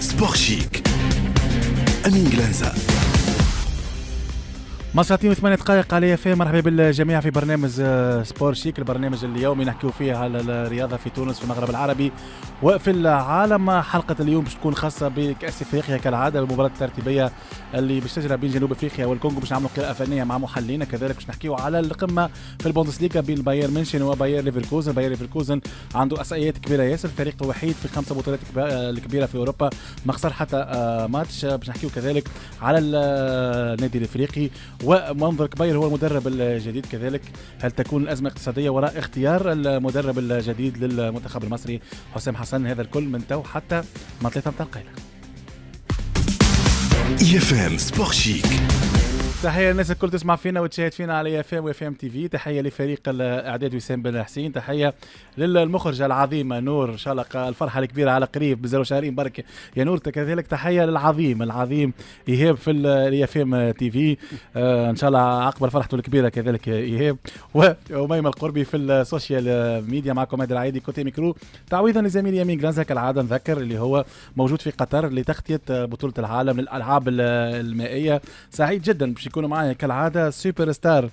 Sport Chic. en مساتين وثمانية دقائق على اف مرحبا بالجميع في برنامج آه، سبور شيك البرنامج اليومي نحكيو فيه على الرياضه في تونس في المغرب العربي وفي العالم حلقه اليوم باش تكون خاصه بكاس افريقيا كالعاده المباراه الترتيبيه اللي باش تجرى بين جنوب افريقيا والكونغو باش نعملوا قراءه فنيه مع محللين كذلك باش نحكيو على القمه في البوندسليغا بين باير منشن وباير ليفركوزن باير ليفركوزن عنده احصائيات كبيره ياسر الفريق الوحيد في خمسة بطولات آه، الكبيره في اوروبا ما خسر حتى آه، ماتش باش نحكيو كذلك على النادي الافريقي ومنظر كبير هو المدرب الجديد كذلك هل تكون الأزمة الاقتصادية وراء اختيار المدرب الجديد للمنتخب المصري حسام حسن هذا الكل من تو حتى ما ثلاثة متنقلة يفهم تحية للناس الكل تسمع فينا وتشاهد فينا على اف ام واف ام تي في تحية لفريق الاعداد وسام بن حسين تحية للمخرج العظيم نور ان شاء الله الفرحة الكبيرة على قريب بزاف شهرين برك يا نور كذلك تحية للعظيم العظيم ايهاب في الاف ام تي في ان شاء الله عقب فرحته الكبيرة كذلك ايهاب وميم القربي في السوشيال ميديا معكم هذا العادي كوتي ميكرو تعويضا لزميل يمين جرانزا كالعادة نذكر اللي هو موجود في قطر لتغطية بطولة العالم للألعاب المائية سعيد جدا يكونوا معايا كالعاده سوبر ستار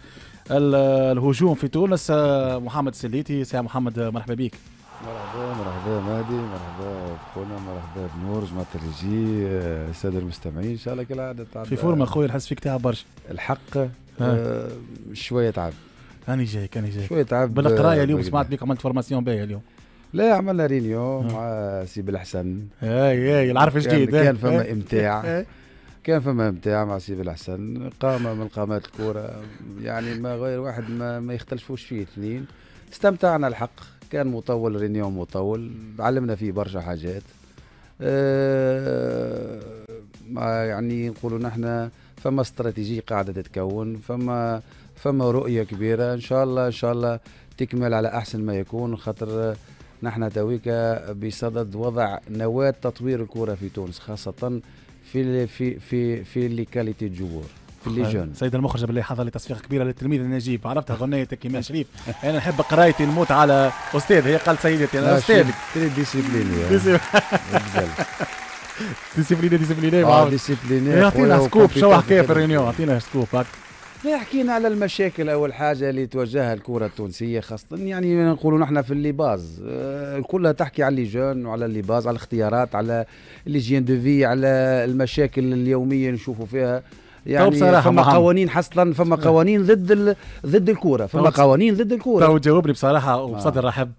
الهجوم في تونس آه، محمد سليتي سي محمد آه، مرحبا بك مرحبا مرحبا مهدي مرحبا بخونا مرحبا بنور جماعة الريجي آه، السادة المستمعين إن شاء الله كالعادة تعب في فورمة خويا نحس فيك تعب برشا الحق آه شوية تعب هاني جايك هاني جايك شوية تعب بالقراية اليوم سمعت بك عملت فورماسيون باهية اليوم لا عملنا رينيو مع سي بالحسن اي اي العرف الجديد كان فما امتاع كان فما متاع مع سيف الحسن قامه من قامات الكوره يعني ما غير واحد ما, ما يختلفوش فيه اثنين استمتعنا الحق كان مطول رينيون مطول علمنا فيه برشا حاجات آه، ما يعني نقولوا نحن فما استراتيجية قاعدة تتكون فما فما رؤية كبيرة إن شاء الله إن شاء الله تكمل على أحسن ما يكون خاطر نحن تويكا بصدد وضع نواة تطوير الكرة في تونس خاصة في في في في لي كاليتي الجمهور في لي جون سيد المخرج بالله حضر لي تصفيق كبيره للتلميذ نجيب عرفتها غنيتك يا شريف انا نحب قرايتي نموت على استاذ هي قال سيدتي انا استاذ ديسيبليني ديسيبليني ديسيبليني آه، ديسيبليني يعطينا سكوب شو حكايه في الريونيون اعطينا سكوب حكينا على المشاكل اول حاجه اللي تواجهها الكره التونسيه خاصه يعني نقولوا نحن في اللي باز آه، كلها تحكي على لي جون وعلى اللي باز على الاختيارات على ليجين دو في على المشاكل اليوميه نشوفوا فيها يعني بصراحة فما قوانين حصلا فما قوانين ضد ال... ضد الكورة فما قوانين ضد الكورة تو جاوبني بصراحة آه. وبصدر رحب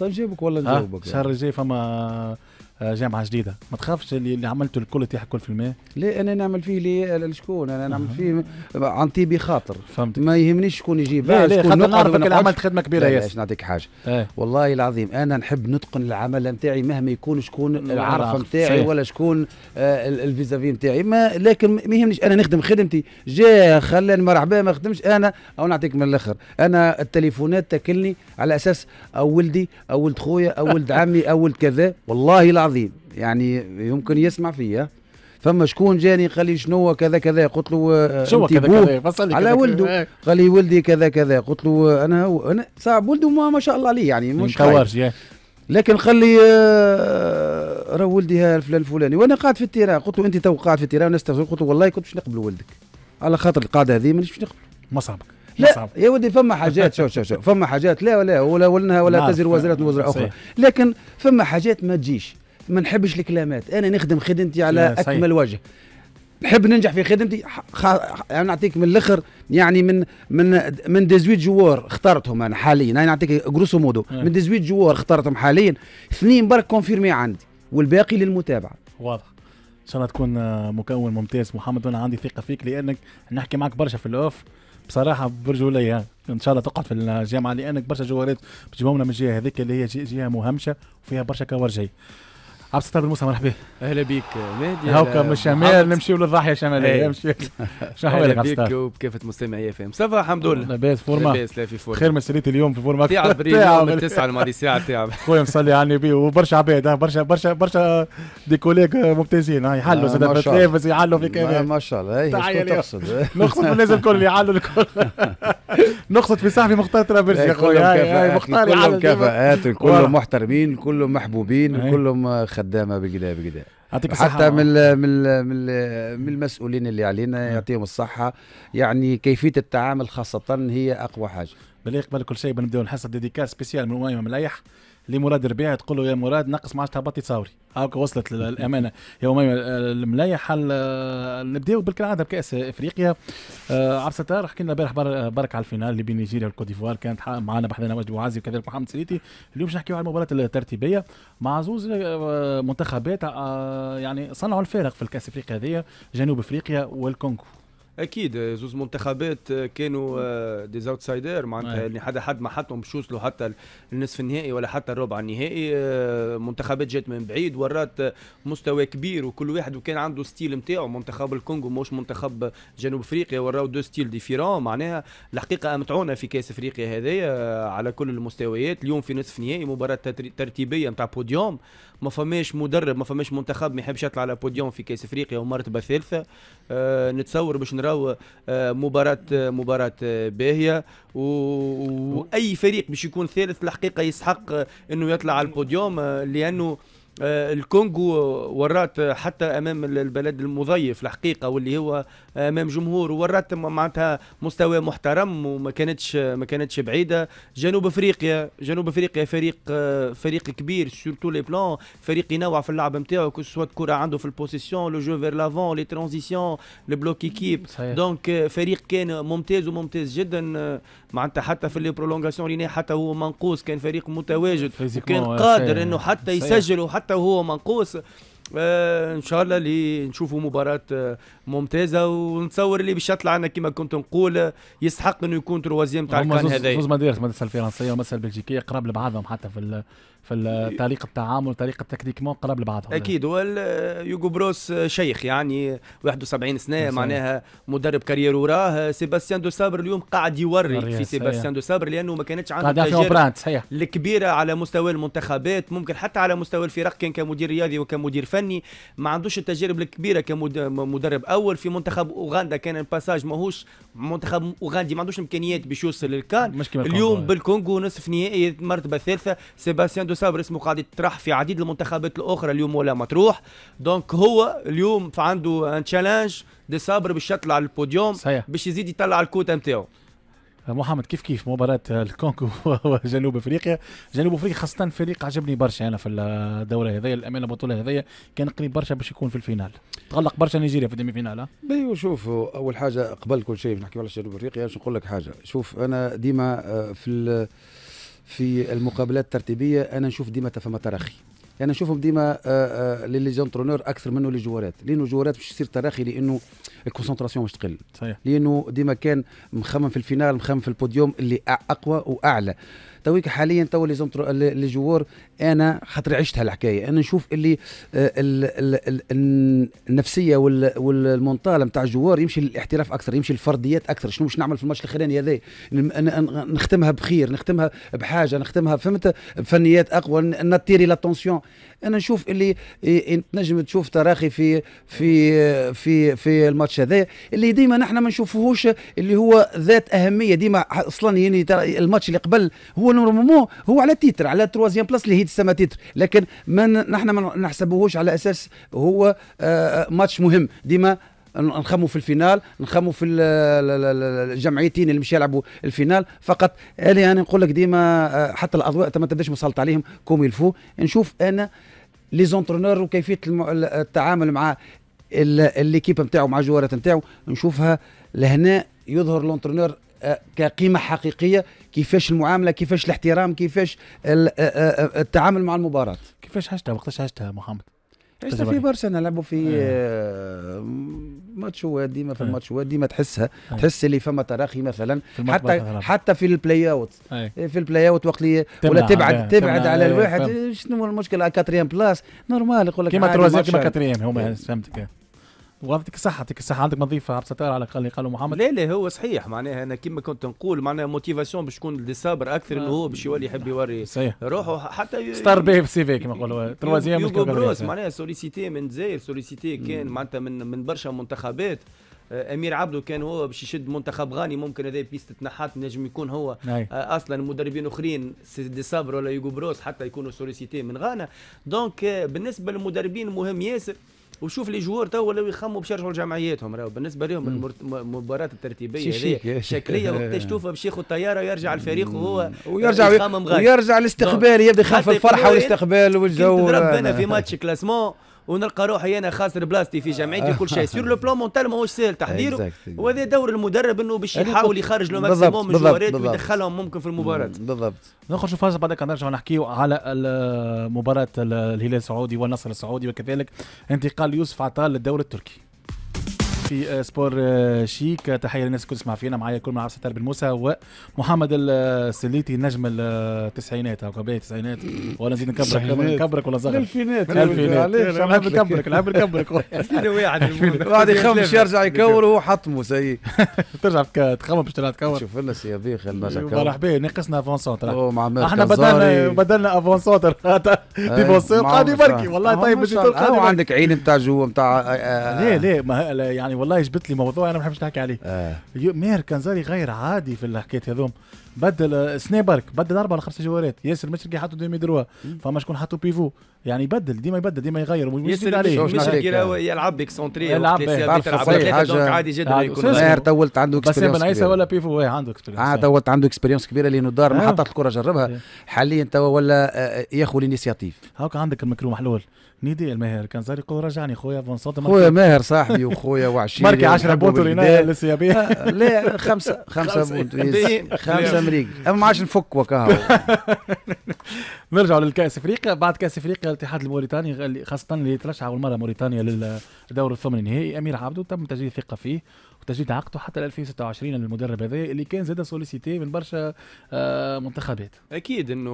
نجاوبك والله نجاوبك الشهر الجاي فما آه، جامعه جديده ما تخافش اللي عملته الكل تيح الكل في الماء لا انا نعمل فيه لي لشكون انا نعمل فيه عن طيبي خاطر فهمت ما يهمنيش شكون يجيب لا لا خاطر نعرفك اللي عملت خدمه كبيره ياسر نعطيك حاجه إيه. والله العظيم انا نحب نتقن العمل نتاعي مهما يكون شكون العرفه نتاعي ولا شكون آه الفيزافي نتاعي ما لكن ما يهمنيش انا نخدم خدمتي جا خلاني مرحبا ما خدمش انا او نعطيك من الاخر انا التليفونات تاكلني على اساس او ولدي او ولد خويا او ولد عمي او ولد كذا والله العظيم العظيم يعني يمكن يسمع فيا فما شكون جاني قال لي شنو كذا كذا قلت له آه، شنو كذا كذا فصل على ولده إيه. قال لي ولدي كذا كذا قلت له انا و... انا صعب ولده ما, ما شاء الله عليه يعني مش لكن قال لي راه ولدي فلان الفلاني وانا قاعد في التيران قلت له انت تو قاعد في التيران قلت له والله كنت باش نقبل ولدك على خاطر القاعده هذه مانيش باش نقبل مصعبك لا يا ودي فما حاجات شوف شوف شوف فما حاجات لا ولا ولا ولا, ولا تزر وزاره وزر اخرى لكن فما حاجات ما تجيش ما نحبش الكلامات انا نخدم خدمتي على اكمل وجه نحب ننجح في خدمتي خ... يعني نعطيك من الاخر يعني من من من 18 جوار اخترتهم انا حاليا انا نعطيك جروسو مودو إيه. من 18 جوار اخترتهم حاليا اثنين برك كونفيرمي عندي والباقي للمتابعه واضح ان شاء الله تكون مكون ممتاز محمد وانا عندي ثقه فيك لانك نحكي معك برشا في الاوف بصراحه برجوليه ان شاء الله تقعد في الجامعه لانك برشا جوارات بتجيبهم لنا من الجهه هذيك اللي هي جهه مهمشه وفيها برشا كوارجي عبد الستار بن موسى مرحبا اهلا بك مهدي هاكا من الشمال نمشيو للضاحيه الشماليه نمشيو شنو احوالك عبد إيه. الستار؟ وبكافه مستمعي اف ام سافا الحمد لله لاباس فورما لاباس لا في فورما خير من سريت اليوم في فورما تعب من التسعه الماضي ساعه تعب خويا مصلي على يعني النبي وبرشا عباد برشا برشا برشا دي كوليك ممتازين يحلوا زاد تلافز طيب، يحلوا في كذا ما شاء الله إيه، تقصد نقصد الناس الكل يحلوا الكل نقصد في صاحبي مختار ترابلسي يا إيه، خويا مختار كلهم كفاءات كلهم محترمين كلهم محبوبين كلهم خدامه بكذا بكذا يعطيك الصحة حتى من من من, من المسؤولين اللي علينا نعم. يعطيهم الصحه يعني كيفيه التعامل خاصه هي اقوى حاجه بالله يقبل كل شيء بنبداو نحصل ديديكاس سبيسيال من وائمه ملايح لمراد ربيع تقول له يا مراد نقص معاش هبطي تصاوري هاك وصلت للامانه يومين آه، الملايح آه، نبداو بالكالعاده بكاس افريقيا عبد آه، الستار حكينا البارح برك على الفينال اللي بين نيجيريا والكوت ديفوار كانت معنا بحذنا مجد وعازي وكذلك محمد سليتي اليوم باش نحكيو على المباراه الترتيبيه مع زوز منتخبات يعني صنعوا الفارق في الكاس افريقيا هذه جنوب افريقيا والكونغو اكيد زوز منتخبات آه، كانوا دي آه، اوتسايدر معناتها نعم. يعني حدا حد ما حطهم باش يوصلوا حتى النصف النهائي ولا حتى الربع النهائي آه، منتخبات جات من بعيد ورات مستوى كبير وكل واحد وكان عنده ستيل نتاعو منتخب الكونغو موش منتخب جنوب افريقيا وراو دو ستيل ديفيرون معناها الحقيقه امتعونا في كاس افريقيا هذايا على كل المستويات اليوم في نصف نهائي مباراه ترتيبيه نتاع بوديوم ما فماش مدرب ما فماش منتخب ما يحبش يطلع على بوديوم في كاس افريقيا ومرتبه ثالثه أه نتصور باش نراو أه مباراه آه، مباراه آه، باهيه و... واي فريق باش يكون ثالث الحقيقه يسحق آه، انه يطلع على البوديوم لانه الكونغو ورات حتى امام البلد المضيف الحقيقه واللي هو امام جمهور ورات معناتها مستوى محترم وما كانتش ما كانتش بعيده جنوب افريقيا جنوب افريقيا فريق فريق كبير سورتو لي بلان فريق ينوع في اللعب نتاعو كو سوا عنده في البوزيسيون لو جو فير لافون لي ترانزيسيون لو بلوك ايكيب دونك فريق كان ممتاز وممتاز جدا آه، معناتها حتى في لي برولونغاسيون رينا حتى هو منقوص كان فريق متواجد كان آه، قادر انه حتى يسجل وحتى وهو منقوص آه ان شاء الله اللي نشوفوا مباراه آه ممتازه ونتصور اللي يطلع عندنا كما كنت نقول يستحق انه يكون تروازيام تاع الكان هذا زوز مدارس المدرسه الفرنسيه والمدرسه البلجيكيه قراب لبعضهم حتى في في طريقه التعامل طريقه التكتيكمون قراب لبعضهم اكيد هو يوغو بروس شيخ يعني 71 سنه معناها مدرب كارير وراه سيباستيان دو سابر اليوم قاعد يوري في سيباستيان إيه. دو سابر لانه ما كانتش عنده التجارب الكبيره على مستوى المنتخبات ممكن حتى على مستوى الفرق كان كمدير رياضي وكمدير فني ما عندوش التجارب الكبيره كمدرب الاول في منتخب اوغندا كان الباساج ماهوش منتخب اوغندي ما عندوش امكانيات باش يوصل للكان اليوم بالكونغو نصف نهائي المرتبه الثالثه سيباستيان دو صابر اسمه قاعد يطرح في عديد المنتخبات الاخرى اليوم ولا مطروح دونك هو اليوم عنده ان تشالنج دي صابر باش يطلع للبوديوم باش يزيد يطلع الكوتا نتاعو محمد كيف كيف مباراة الكونغو وجنوب افريقيا، جنوب افريقيا خاصة فريق عجبني برشا انا في الدورة هذيا الامانة البطولة هذيا كان قريب برشا باش يكون في الفينال، تغلق برشا نيجيريا في الديمي فينال بيو أيوة، شوف اول حاجة قبل كل شيء نحكي على جنوب افريقيا باش نقول لك حاجة، شوف انا ديما آه، في في المقابلات الترتيبية انا نشوف ديما فما تراخي يعني نشوفهم ديما آه، آه، لي زونترونور اكثر منه جوارات لانه جوارات باش يصير تراخي لانه الكونسنتراسيون باش تقل صحيح لانه ديما كان مخمم في الفينال مخمم في البوديوم اللي اقوى واعلى تويك حاليا تو اللي جوار انا خاطر عشت هالحكايه انا نشوف اللي آه، النفسيه والمونطال نتاع الجوار يمشي للاحتراف اكثر يمشي للفرديات اكثر شنو باش نعمل في الماتش الاخراني هذا نختمها بخير نختمها بحاجه نختمها فهمت بفنيات اقوى ناتيري لاتونسيون انا نشوف اللي تنجم تشوف تراخي في في في في الماتش هذا اللي ديما نحن ما نشوفوهوش اللي هو ذات اهميه ديما اصلا يعني الماتش اللي قبل هو نورمالمون هو على تيتر على تروازيام بلاس اللي هي تسمى تيتر لكن ما نحن ما نحسبوهوش على اساس هو آه، آه، ماتش مهم ديما نخموا في الفينال نخموا في الجمعيتين اللي مش يلعبوا الفينال فقط انا يعني نقول لك ديما آه، حتى الاضواء ما تبداش مسلط عليهم كوم يلفو نشوف انا لي زونترونور وكيفيه التعامل مع الليكيب نتاعو مع الجوارات نتاعو نشوفها لهنا يظهر لونترونور كقيمه حقيقيه كيفاش المعامله كيفاش الاحترام كيفاش التعامل مع المباراه كيفاش عشتها وقتاش عشتها محمد عشتها في برشا نلعبوا في آه. آه، ماتشوات ديما في الماتشوات آه. ديما تحسها آه. تحس اللي فما تراخي مثلا حتى حتى في البلاي اوت آه. في البلاي اوت وقت اللي ولا آه، تبعد تبعد على الواحد شنو المشكله كاتريام بلاس نورمال يقول لك كيما تروازيام كيما كاتريام هما فهمتك وعطيك الصحه يعطيك الصحه عندك نظيفه بستار على الاقل قالوا محمد لا لا هو صحيح معناها انا كما كنت نقول معناها موتيفاسيون باش تكون صابر اكثر انه هو باش يولي يحب يوري صحيح روحه حتى ستار بيه في سي في كما نقولوا تروازيام يوغو بروس معناها سوليسيتي من زير سوليسيتي كان معناتها من من برشا منتخبات آه، امير عبدو كان هو باش يشد منتخب غاني ممكن هذا بيست تنحت نجم يكون هو نعم. أي. آه، اصلا مدربين اخرين دي صابر ولا يوغو بروس حتى يكونوا سوليسيتي من غانا دونك آه، بالنسبه للمدربين مهم ياسر وشوف لي جوار تو ولاو يخموا باش يرجعوا لجمعياتهم راهو بالنسبه لهم المباراه الترتيبيه هذه شكليه وقتاش توفى باش ياخذ الطياره ويرجع الفريق وهو ويرجع ويرجع الاستقبال يبدا يخاف الفرحه والاستقبال والجو ضرب في ماتش كلاسمون ونلقى روحي انا خاسر بلاصتي في جمعيتي وكل شيء سور لو بلون مونتال ماهوش ساهل تحضيره وهذا دور المدرب انه باش يحاول يخرج لو ماكسيموم من الجوارات ويدخلهم ممكن في المباراه بالضبط نخرج في بعد بعدك نرجع نحكيو على مباراه الهلال السعودي والنصر السعودي وكذلك انتقال يوسف عطال للدوري التركي في سبور آه، شيك تحيه للناس الكل تسمع فينا معايا كل ملعب ستار تربي موسى ومحمد السليتي آه، نجم التسعينات آه، او بدايه التسعينات ولا نزيد نكبرك نكبرك ولا صغر الفينات الفينات نحب نكبرك نحب نكبرك فينا واحد يخمش يرجع يكور وهو حطمه سي إيه. ترجع تخمم باش تلعب تكور شوف لنا سي بيخ مرحبا ناقصنا افونسون احنا بدلنا بدلنا افونسون ديفونسور إيه، قاعد يبركي والله طيب عندك عين نتاع جوا نتاع ليه ليه يعني والله جبت لي موضوع انا ما بحبش نحكي عليه آه. ماهر كنزاري غير عادي في الحكايات هذوم بدل سنيبرك بدل اربع ولا خمسه جوارات ياسر المشرقي حطوا ديما يدروا فما شكون حطوا بيفو يعني يبدل ديما يبدل ديما يغير ياسر المشرقي يلعب بيك سونتري يلعب حاجه عادي جدا آه، يكون ماهر طولت عنده اكسبيرينس بس عيسى ولا بيفو عنده اكسبيرينس اه طولت عنده اكسبيرينس آه، كبيره لانه دار ما آه. حطت الكره جربها إيه. حاليا توا ولا ياخذ الانيسياتيف هاك عندك المكروم حلول نيدي الماهر كان زاري يقول رجعني خويا فونسونت خويا ماهر صاحبي وخويا وعشيري ماركي 10 بونتو لسيابيه لا خمسه خمسه بونتو خمسه امريكي اما ما عادش نفك وكاها نرجعوا للكاس افريقيا بعد كاس افريقيا الاتحاد الموريتاني خاصه اللي ترشح اول مره موريتانيا للدور الثمن النهائي امير عبده تم تجديد ثقه فيه وتجديد عقده حتى 2026 للمدرب هذا اللي كان زاد سوليسيتي من برشا آه، منتخبات اكيد انه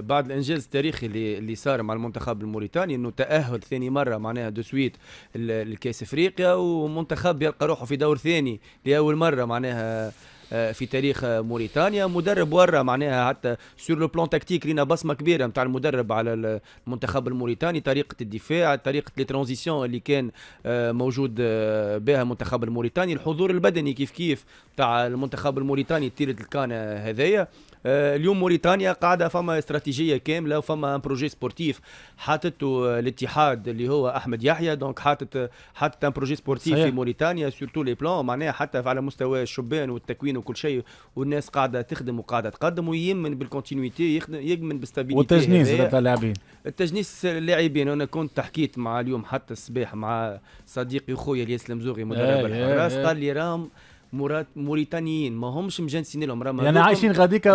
بعد الانجاز التاريخي اللي اللي صار مع المنتخب الموريتاني انه تاهل ثاني مره معناها دو سويت لكاس افريقيا ومنتخب يلقى روحه في دور ثاني لاول مره معناها آه، في تاريخ موريتانيا مدرب ورا معناها حتى سور لو بلون تكتيك لينا بصمه كبيره نتاع المدرب على المنتخب الموريتاني طريقه الدفاع طريقه لي ترانزيسيون اللي كان آه، موجود آه، بها المنتخب الموريتاني الحضور البدني كيف كيف تاع المنتخب الموريتاني تيرت الكان هذايا آه، اليوم موريتانيا قاعده فما استراتيجيه كامله وفما ان بروجي سبورتيف حاطته الاتحاد اللي هو احمد يحيى دونك حاطط حاطط ان بروجي سبورتيف صحيح. في موريتانيا سورتو لي بلان معناها حتى على مستوى الشبان والتكوين وكل شيء والناس قاعده تخدم وقاعده تقدم ويمن بالكونتينيتي يمن بالستابيليتي والتجنيس اللاعبين التجنيس اللاعبين انا كنت حكيت مع اليوم حتى الصباح مع صديقي وخويا الياس المزوغي مدرب إيه، إيه، الحراس إيه. قال لي رام مرات موريتانيين ما همش مجنسين لهم راه يعني عايشين غاديكا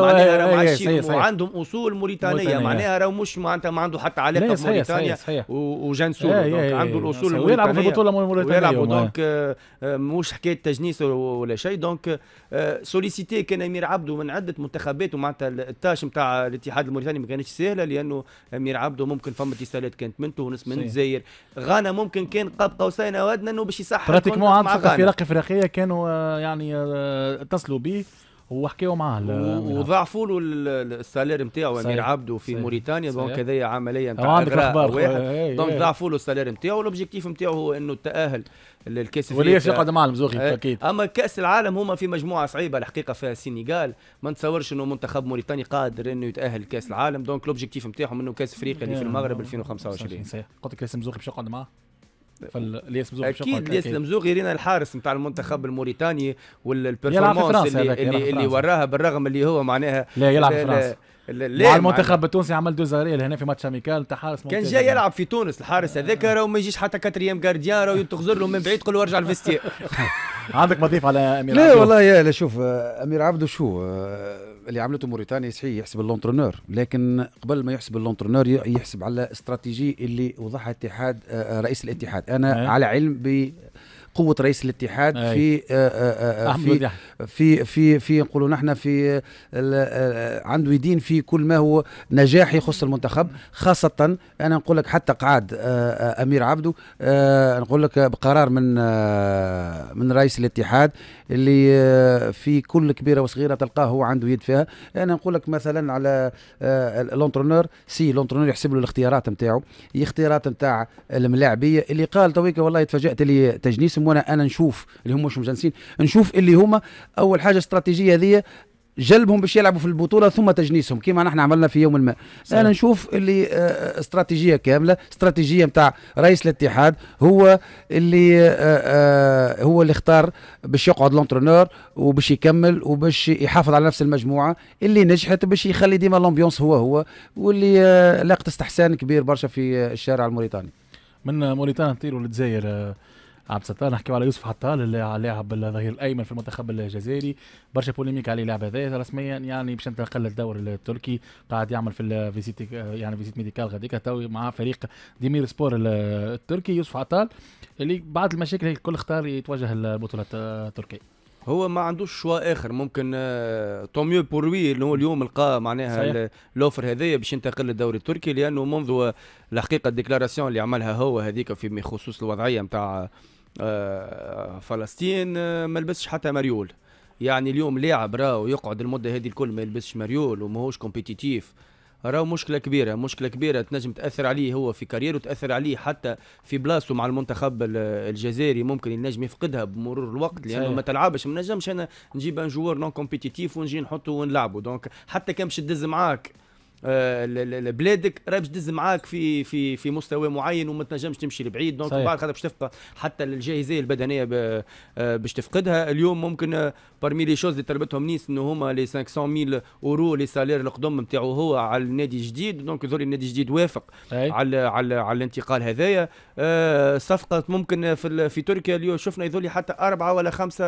وعندهم إيه، اصول موريتانيه معناها راه مش معناتها ما عنده حتى علاقه بموريتانيا وجنسو إيه، دونك إيه، عنده الاصول الموريتانيه ويلعبوا في البطوله الموريتانيه ويلعبوا دونك آه، آه، مش حكايه تجنيس ولا شيء دونك سوليسيتي آه، كان امير عبده من عده منتخبات ومعناتها التاش نتاع الاتحاد الموريتاني ما كانتش سهله لانه امير عبده ممكن فما اتصالات كانت من تونس من الجزائر غانا ممكن كان قاب قوسين او ادنى انه باش يصحح براتيكمون عند فرق افريقيه كانوا يعني آه، اتصلوا به وحكيوا معاه وضعفوا له السالير نتاعو امير عبده في موريتانيا دونك هذايا عمليه نتاع عندك اخبار إيه، إيه. دونك ضعفوا له السالير نتاعو الاوبجيكتيف نتاعو هو انه التاهل للكاس وليش يقعد مع المزوخي اكيد اما كاس العالم هما في مجموعه صعيبه الحقيقه فيها السنغال ما نتصورش انه منتخب موريتاني قادر انه يتاهل لكاس العالم دونك الاوبجيكتيف نتاعهم انه كاس افريقيا اللي في إيه. المغرب 2025 قلت لك كاس المزوخي باش يقعد معاه فالياس مزوغ اكيد الياس مزوغ غيرنا الحارس نتاع المنتخب الموريتاني والبرفورمانس اللي, اللي, اللي وراها بالرغم اللي هو معناها لا يلعب في فرنسا مع المنتخب التونسي عمل دو زغريل هنا في ماتش اميكال تاع حارس كان جاي يلعب في تونس الحارس هذاك آه. راه ما يجيش حتى كاتريام جارديان راه تخزر له من بعيد تقول له ارجع الفيستير عندك مضيف على امير لا والله يا لا شوف امير عبده شو آه، اللي عملته موريتانيا صحيح يحسب اللونترونور لكن قبل ما يحسب اللونترونور يحسب على استراتيجي اللي وضعها اتحاد آه، آه، رئيس الاتحاد انا إيه. على علم ب قوه رئيس الاتحاد أي. في آآ آه، آآ آه، آه، في, في في في نقولوا نحن في عنده يدين في كل ما هو نجاح يخص المنتخب خاصه انا نقول لك حتى قعد امير عبده نقول لك بقرار من من رئيس الاتحاد اللي في كل كبيره وصغيره تلقاه هو عنده يد فيها انا نقول لك مثلا على لونترونور سي لونترونور يحسب له الاختيارات نتاعو الاختيارات نتاع الملاعبيه اللي قال تويكا والله تفاجات لي تجنيس يسمونها انا نشوف اللي هم مش مجانسين نشوف اللي هما اول حاجه استراتيجيه هذه جلبهم باش يلعبوا في البطوله ثم تجنيسهم كما نحن عملنا في يوم ما صحيح. انا نشوف اللي آه، استراتيجيه كامله استراتيجيه نتاع رئيس الاتحاد هو اللي آه، آه، هو اللي اختار باش يقعد لونترونور وباش يكمل وباش يحافظ على نفس المجموعه اللي نجحت باش يخلي ديما لومبيونس هو هو واللي لاقت استحسان كبير برشا في الشارع الموريتاني من موريتانيا نطيروا للجزائر عبد الستار نحكيو على يوسف عطال اللاعب الظهير الايمن في المنتخب الجزائري برشا بوليميك على اللاعب هذايا رسميا يعني باش انتقل للدور التركي قاعد يعمل في الفيزيت يعني فيزيت ميديكال غاديكا تو مع فريق ديمير سبور التركي يوسف عطال اللي بعد المشاكل هي الكل اختار يتوجه للبطوله التركيه هو ما عندوش شوا اخر ممكن توميو آه، بوروي اللي هو اليوم لقى معناها لوفر هذايا باش ينتقل للدوري التركي لانه منذ الحقيقه الديكلاراسيون اللي عملها هو هذيك في خصوص الوضعيه نتاع آه، فلسطين آه، ما لبسش حتى مريول يعني اليوم لاعب راهو يقعد المده هذه الكل ما يلبسش مريول وماهوش كومبيتيتيف راهو مشكله كبيره مشكله كبيره تنجم تاثر عليه هو في كاريره تاثر عليه حتى في بلاصته مع المنتخب الجزائري ممكن ينجم يفقدها بمرور الوقت لانه ما تلعبش ما نجمش انا نجيب ان جوور نون كومبيتيتيف ونجي نحطه ونلعبه دونك حتى كان باش تدز معاك آه، بلادك راه باش تدز معاك في في في مستوى معين وما تنجمش تمشي لبعيد دونك بعد خاطر باش تفقى حتى الجاهزيه البدنيه آه، باش تفقدها اليوم ممكن بارمي لي شوز اللي طلبتهم نيس انه هما لي 500000 اورو لي سالير القدم نتاعو هو على النادي الجديد دونك ذول النادي الجديد وافق على على على الانتقال هذايا آه، صفقه ممكن في في تركيا اليوم شفنا يذولي حتى اربعه ولا خمسه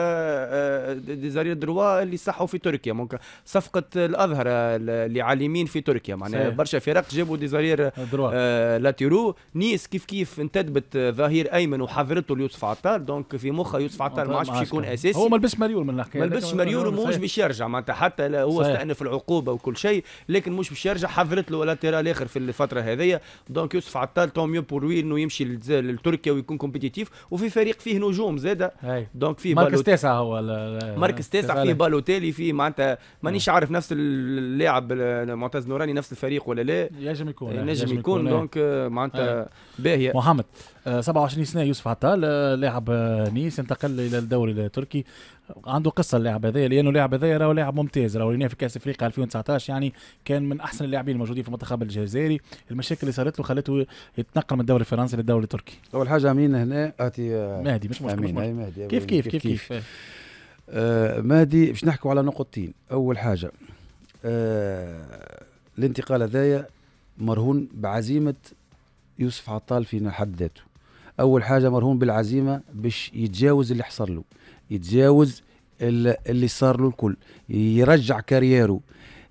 ديزارير دروا اللي صحوا في تركيا ممكن صفقه الاظهر اللي عالمين في تركيا تركيا معناها برشا فرق جابوا دي آه, آه، لاتيرو نيس كيف كيف انتدبت ظهير ايمن وحضرته ليوسف عطار دونك في مخه يوسف عطار ما عادش باش يكون اساسي هو ما لبسش مريول من الحكايه ما لبسش مريول ومش باش يرجع معناتها حتى لا هو استأنف العقوبه وكل شيء لكن مش باش يرجع حضرت له لاتيرال اخر في الفتره هذيا دونك يوسف عطار تو ميو بور وي انه يمشي لتركيا ويكون كومبيتيتيف وفي فريق فيه نجوم زاده دونك فيه مركز تاسع هو مركز تاسع فيه بالوتيلي فيه معناتها مانيش عارف نفس اللاعب معتز نوراني نفس الفريق ولا لا ينجم يكون آه، ينجم يكون دونك آه، معناتها آه. باهيه محمد 27 سنه يوسف عطال لاعب نيس انتقل الى الدوري التركي عنده قصه اللاعب هذايا لانه اللاعب هذايا راهو لاعب ممتاز راهو في كاس افريقيا 2019 يعني كان من احسن اللاعبين الموجودين في المنتخب الجزائري المشاكل اللي صارت له خلته يتنقل من الدوري الفرنسي للدوري التركي اول حاجه امين هنا اعطي مهدي مش مشكل, مش مش كيف كيف كيف كيف, كيف. آه مهدي باش نحكوا على نقطتين اول حاجه آه الانتقال هذايا مرهون بعزيمة يوسف عطال في حد ذاته أول حاجة مرهون بالعزيمة باش يتجاوز اللي حصل له يتجاوز اللي صار له الكل يرجع كاريره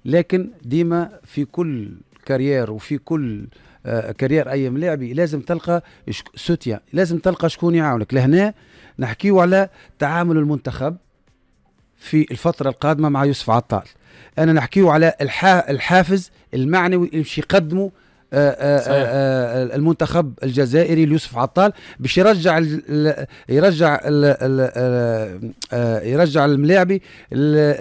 لكن ديما في كل كارير وفي كل آه، كارير اي ملاعبي لازم تلقى سوتيا لازم تلقى شكون يعاونك لهنا نحكيو على تعامل المنتخب في الفترة القادمة مع يوسف عطال انا نحكيه على الحافز المعنوي اللي باش يقدمه آه، آه، آه، المنتخب الجزائري ليوسف عطال باش يرجع يرجع يرجع الملاعبي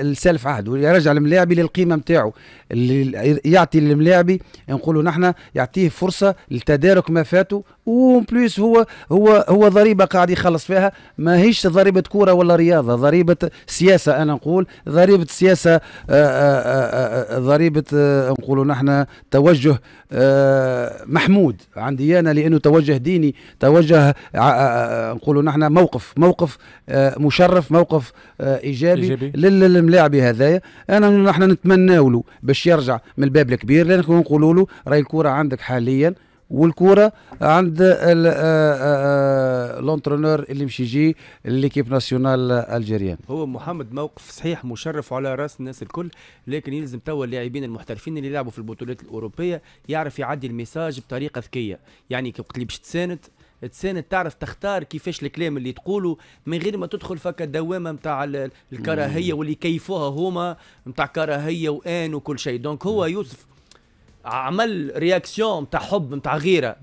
لسالف عهد ويرجع الملاعبي للقيمه نتاعو اللي يعطي الملاعبي نقولوا نحن يعطيه فرصه لتدارك ما فاته وان بليس هو هو هو ضريبه قاعد يخلص فيها ماهيش ضريبه كوره ولا رياضه ضريبه سياسه انا نقول ضريبه سياسه آه، آه، آه، ضريبه نقولوا نحن توجه محمود عندي انا لانه توجه ديني توجه نقولوا نحن موقف موقف مشرف موقف ايجابي, إيجابي. للملاعب هذايا انا نحن نتمناو له باش يرجع من الباب الكبير لان نقولوا له راي الكوره عندك حاليا والكره عند لونترونور اللي مشي يجي ليكيب ناسيونال الجيريان هو محمد موقف صحيح مشرف على راس الناس الكل لكن يلزم توا اللاعبين المحترفين اللي يلعبوا في البطولات الاوروبيه يعرف يعدي الميساج بطريقه ذكيه يعني كي قلت لي باش تساند تساند تعرف تختار كيفاش الكلام اللي تقوله من غير ما تدخل فك الدوامه نتاع الكراهيه واللي كيفوها هما نتاع كراهيه وان وكل شيء دونك هو يوسف عمل رياكسيون نتاع حب نتاع غيره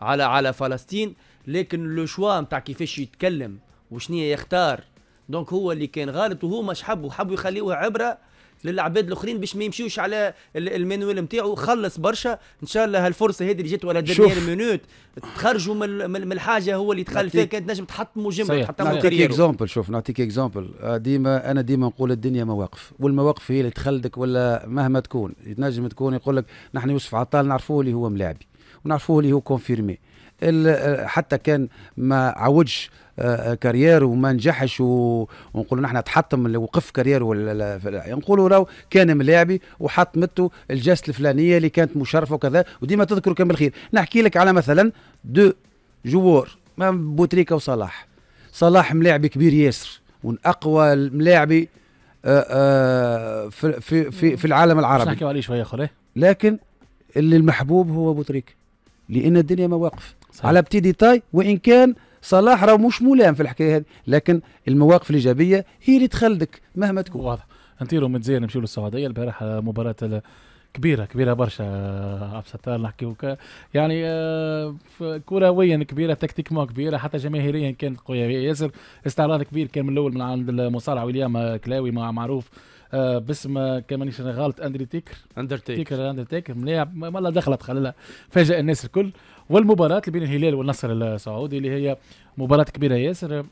على على فلسطين لكن لو شوا نتاع كيفاش يتكلم وشنية يختار دونك هو اللي كان غلط مش حب وحب يخليوها عبره للعباد الاخرين باش ما يمشيوش على المانويل نتاعو خلص برشا ان شاء الله هالفرصه هذه اللي جات ولا دنيا مينوت تخرجوا من الحاجه هو اللي دخل فيها كانت نجم تحطموا جنب تحطموا نعطيك اكزامبل شوف نعطيك اكزامبل آه، ديما انا ديما نقول الدنيا مواقف والمواقف هي اللي تخلدك ولا مهما تكون تنجم تكون يقول لك نحن يوسف عطال نعرفوه اللي هو ملاعبي ونعرفوه اللي هو كونفيرمي حتى كان ما عوجش آه، كارير وما نجحش ونقولوا نحن تحطم اللي وقف كارير ولا نقولوا لو كان ملاعبي وحطمته الجاست الفلانيه اللي كانت مشرفه وكذا وديما تذكروا كان بالخير نحكي لك على مثلا دو جوار بوتريكا وصلاح صلاح ملاعبي كبير ياسر ومن اقوى الملاعبي آه، آه، في في في, في العالم العربي نحكي عليه شويه خليه لكن اللي المحبوب هو بوتريكا لان الدنيا ما واقف صحيح. على بتي ديتاي وان كان صلاح راه مش ملام في الحكايه هذه لكن المواقف الايجابيه هي اللي تخلدك مهما تكون واضح انتيرو متزين نمشيو للسعوديه البارح مباراه كبيره كبيره برشا عبد الستار نحكيو يعني آه، كرويا كبيره تكتيكمون كبيره حتى جماهيريا كانت قويه ياسر استعراض كبير كان من الاول من عند المصارع ويليام كلاوي مع معروف آه، باسم كان مانيش غلط اندري تيكر اندرتيكر اندرتيكر ملاعب والله دخلت خلالها فاجئ الناس الكل والمباراة اللي بين الهلال والنصر السعودي اللي هي مباراة كبيرة ياسر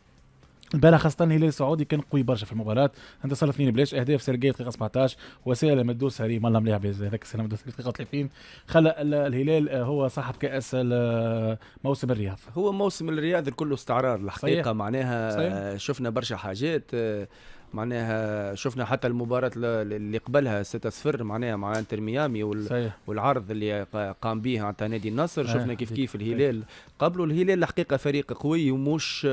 البارح خاصة الهلال السعودي كان قوي برشا في المباراة انتصر اثنين بلاش اهداف سيرجي دقيقة 17 وسالم الدوسري مالله مليح هذاك السنة الدوسري دقيقة 30 خلى الهلال آه، هو صاحب كأس آه، موسم الرياض هو موسم الرياض كله استعراض الحقيقة صحيح. معناها صحيح. شفنا برشا حاجات آه، معناها شفنا حتى المباراة اللي قبلها 6 0 معناها مع انتر ميامي وال صحيح. والعرض اللي قام به عن نادي النصر آه، شفنا كيف كيف الهلال قبله الهلال الحقيقة فريق قوي ومش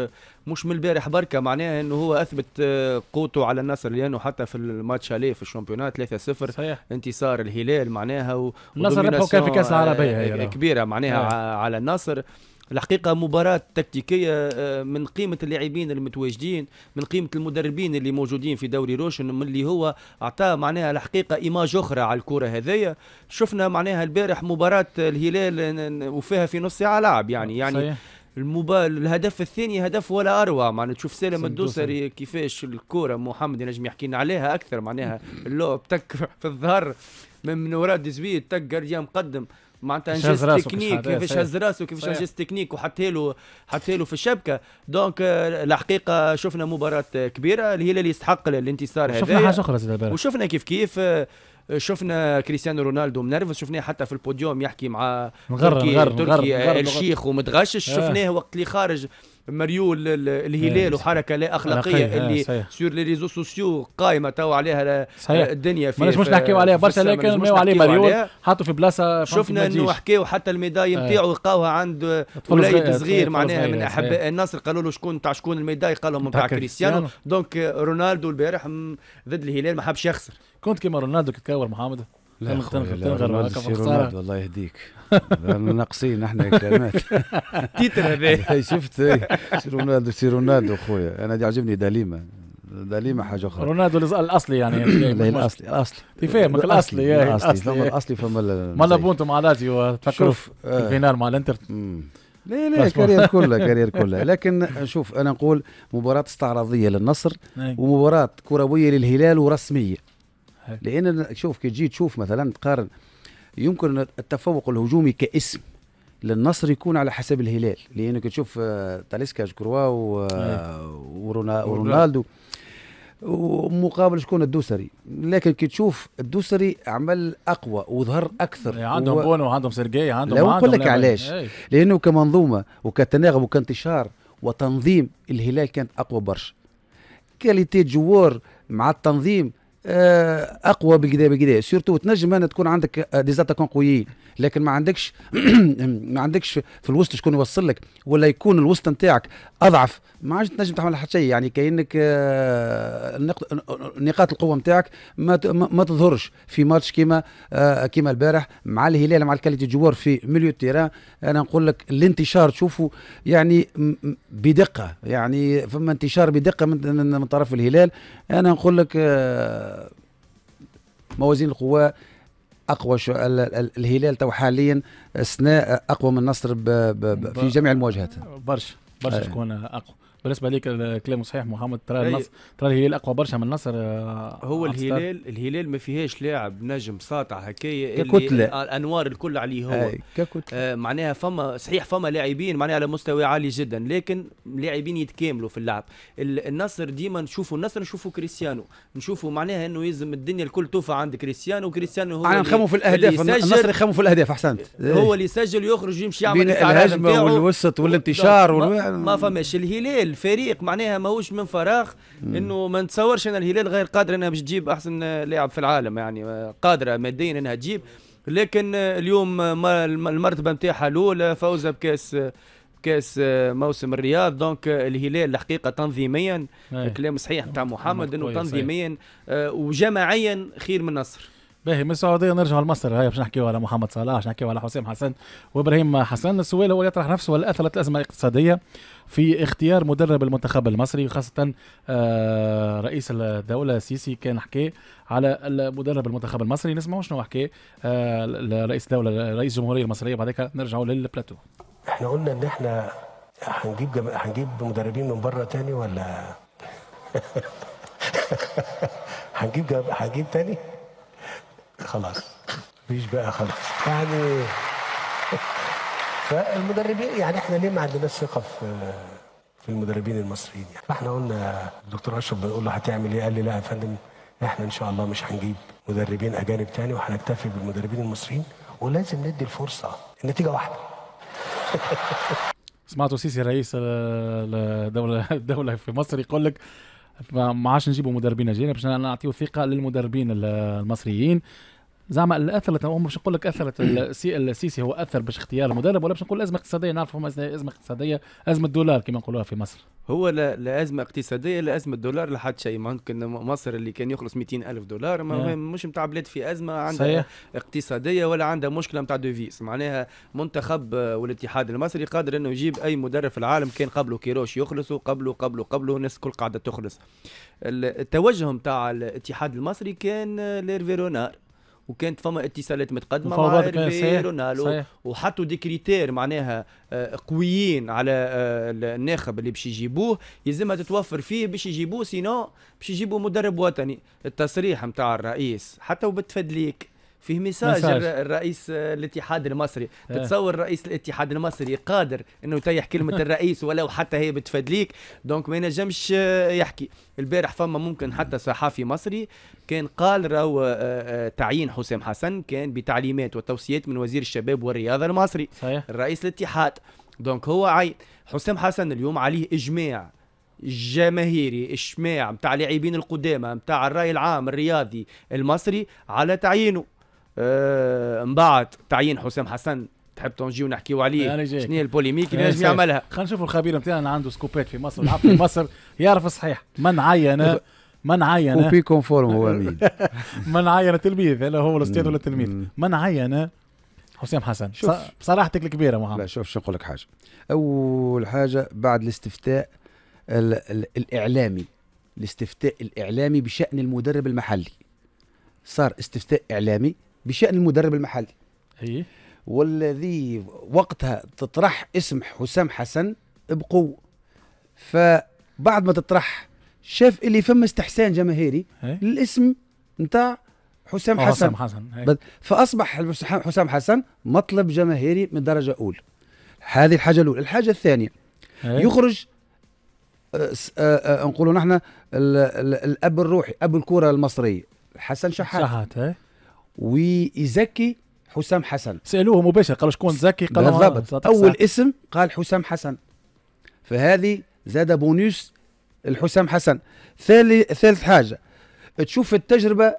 مش من البارح بركة معناها انه هو اثبت آه، قوته على النصر لانه حتى في الماتش عليه في الشامبيونات 3 0 انتصار الهلال معناها النصر ربحوا كان في كاس العربية آه، كبيرة معناها على النصر الحقيقه مباراه تكتيكيه آه، من قيمه اللاعبين المتواجدين من قيمه المدربين اللي موجودين في دوري روشن من اللي هو اعطى معناها الحقيقه ايماج اخرى على الكره هذيا شفنا معناها البارح مباراه الهلال آه، آه، وفيها في نص ساعه لعب يعني يعني صحيح. المبا... الهدف الثاني هدف ولا اروع معناها تشوف سالم الدوسري كيفاش الكره محمد ينجم يحكي لنا عليها اكثر معناها اللعب تك في الظهر من وراء ديزبي تك جارديان مقدم معناتها انجاز تكنيك كيفاش هز راسه كيفاش انجاز تكنيك وحطها له حطها له في الشبكه دونك آه، الحقيقه شفنا مباراه كبيره الهلال يستحق الانتصار هذا شفنا حاجه اخرى وشفنا كيف كيف آه، شفنا كريستيانو رونالدو منرفز شفناه حتى في البوديوم يحكي مع مغرر تركي, مغرر تركي مغرر الشيخ ومتغشش آه. شفناه وقت اللي خارج مريول الهلال إيه، وحركه لا اخلاقيه إيه، اللي سور لي ريزو سوسيو قائمه تو عليها صحيح. الدنيا في مش مش نحكيو عليها برشا لكن ما عليه مريول حطوا في بلاصه شفنا انه حكاو حتى الميداي نتاعو إيه. لقاوها عند ولاية صغير معناها من احباء النصر قالوا له شكون تاع شكون الميداي قال لهم تاع كريستيانو دونك رونالدو البارح ضد الهلال ما حبش يخسر كنت كيما رونالدو كتكاور محمد لا تنغر تنغر السيرومات والله يهديك ناقصين احنا كلمات تيتر هذا شفت سي رونالدو سي رونالدو خويا انا دي عجبني دليما دليمة حاجة أخرى رونالدو الأصلي يعني الأصلي الأصلي تفهمك الأصلي الأصلي الأصلي, الأصلي فما ما بونتو مع لازيو تفكروا في آه. الفينال مع الانتر لا لا كارير كلها كارير كلها لكن شوف انا نقول مباراه استعراضيه للنصر نعم. ومباراه كرويه للهلال ورسميه إيه. لان شوف كي تجي تشوف مثلا تقارن يمكن التفوق الهجومي كاسم للنصر يكون على حسب الهلال لانك تشوف آه، تاليسكا جكروا إيه. ورونالدو ومقابل شكون الدوسري لكن كي تشوف الدوسري عمل اقوى وظهر اكثر إيه، عندهم بونو وعندهم سيرجي عندهم لا نقول لك علاش لانه كمنظومه وكتناغم وكانتشار وتنظيم الهلال كانت اقوى برشا كاليتي جوار مع التنظيم آه، اقوى بالكدا بالكدا سورتو تنجم انا تكون عندك ديزاتاكون آه، قويين لكن ما عندكش ما عندكش في الوسط شكون يوصل لك ولا يكون الوسط نتاعك اضعف ما عادش تنجم تعمل حتى شيء يعني كانك آه، نقاط القوه نتاعك ما ما تظهرش في ماتش كيما كيما البارح مع الهلال مع الكاليتي جوار في ميليو تيران انا نقول لك الانتشار تشوفه يعني بدقه يعني فما انتشار بدقه من طرف الهلال انا نقول لك آه، موازين القوى اقوى شو الهلال تو حاليا سناء اقوى من النصر في جميع المواجهات برشا برشا شكون اقوى بالنسبه ليك الكلام صحيح محمد ترى إيه. النصر ترى الهلال اقوى برشا من النصر آه، هو الهلال الهلال ما فيهاش لاعب نجم ساطع هكايا ككتله الانوار الكل عليه هو إيه، ككتله آه معناها فما صحيح فما لاعبين معناها على مستوى عالي جدا لكن لاعبين يتكاملوا في اللعب النصر ديما نشوفوا النصر نشوفوا كريستيانو نشوفوا معناها انه يلزم الدنيا الكل توفى عند كريستيانو كريستيانو هو يعني نخموا في الاهداف النصر يخموا في الاهداف احسنت هو إيه. اللي يسجل يخرج يمشي يعمل الهجمه والوسط والانتشار ما فماش الهلال الفريق معناها ماهوش من فراغ انه ما نتصورش ان الهلال غير قادر انها باش تجيب احسن لاعب في العالم يعني قادره ماديا انها تجيب لكن اليوم المرتبه نتاعها الاولى فوزها بكاس كاس موسم الرياض دونك الهلال الحقيقه تنظيميا إيه. كلام صحيح نتاع نعم. محمد نعم. انه تنظيميا آه، وجماعيا خير من النصر باهي من السعوديه نرجع لمصر هاي باش نحكيو على محمد صلاح باش نحكيو على حسام حسن وابراهيم حسن السؤال هو يطرح نفسه هل اثرت الازمه الاقتصاديه في اختيار مدرب المنتخب المصري خاصه آه، رئيس الدوله السيسي كان حكي على مدرب المنتخب المصري نسمعوا شنو حكي آه، رئيس الدوله رئيس الجمهوريه المصريه بعدك نرجعوا للبلاتو احنا قلنا ان احنا هنجيب جم... هنجيب مدربين من بره تاني ولا هنجيب جم... هنجيب تاني خلاص مفيش بقى خلاص يعني فالمدربين يعني احنا ليه ما عندناش ثقه في في المدربين المصريين يعني فاحنا قلنا الدكتور اشرف بنقول له هتعمل ايه قال لي لا يا فندم احنا ان شاء الله مش هنجيب مدربين اجانب تاني وهنكتفي بالمدربين المصريين ولازم ندي الفرصه النتيجه واحده سمعتوا سيسي رئيس الدوله الدوله في مصر يقول لك ما عادش نجيبوا مدربين اجانب عشان نعطيه ثقه للمدربين المصريين زعما اللي اثرت باش نقول لك اثرت السي السيسي هو اثر باش اختيار المدرب ولا باش نقول ازمه اقتصاديه نعرف هم ازمه اقتصاديه ازمه دولار كما نقولوها في مصر هو لا, لا ازمه اقتصاديه لا ازمه دولار لا حد شيء ممكن مصر اللي كان يخلص 200 الف دولار ما yeah. نعم. مش نتاع بلاد في ازمه عندها صحيح. اقتصاديه ولا عندها مشكله نتاع دوفيس معناها منتخب والاتحاد المصري قادر انه يجيب اي مدرب في العالم كان قبله كيروش يخلص وقبله قبله قبله الناس الكل قاعده تخلص التوجه نتاع الاتحاد المصري كان ليرفي رونار وكانت فما اتصالات متقدمه مع رونالدو وحطوا دي كريتير معناها آه، قويين على آه، الناخب اللي باش يجيبوه يلزمها تتوفر فيه باش يجيبوه سينو باش يجيبوا مدرب وطني التصريح نتاع الرئيس حتى وبتفدليك فيه مساج, مساج. الرئيس الاتحاد المصري تتصور آه. رئيس الاتحاد المصري قادر انه يطيح كلمه الرئيس ولو حتى هي بتفدليك دونك ما ينجمش يحكي البارح فما ممكن حتى صحافي مصري كان قال راهو آه، آه، تعيين حسام حسن كان بتعليمات وتوصيات من وزير الشباب والرياضه المصري صحيح. رئيس الاتحاد دونك هو عين حسام حسن اليوم عليه اجماع جماهيري اشماع نتاع لاعبين القدامى نتاع الراي العام الرياضي المصري على تعيينه انبعت آه، تعيين حسام حسن تحب تنجيو نحكيو عليه شنو هي البوليميك اللي آه، نجم يعملها خلينا نشوفوا الخبير نتاعنا عنده سكوبات في مصر في مصر يعرف الصحيح من عين من عين وبي كونفورم هو مين من عين تلميذ هل هو الاستاذ ولا التلميذ من عين حسام حسن شوف بصراحتك الكبيره محمد لا شوف شو نقول لك حاجه اول حاجه بعد الاستفتاء الـ الـ الاعلامي الاستفتاء الاعلامي بشان المدرب المحلي صار استفتاء اعلامي بشان المدرب المحلي اي والذي وقتها تطرح اسم حسام حسن بقوه فبعد ما تطرح شاف اللي فما استحسان جماهيري للاسم نتاع حسام حسن حسام حسن فاصبح حسام حسن مطلب جماهيري من درجه اولى هذه الحاجه الاولى الحاجه الثانيه هي. يخرج آه،, أه أه نقولوا نحن الاب الروحي اب الكره المصريه حسن شحات شحات ويزكي حسام حسن سالوه مباشره قالوا شكون زكي قال بالضبط اول اسم قال حسام حسن فهذه زاد بونيس الحسام حسن ثالث ثالث حاجه تشوف التجربه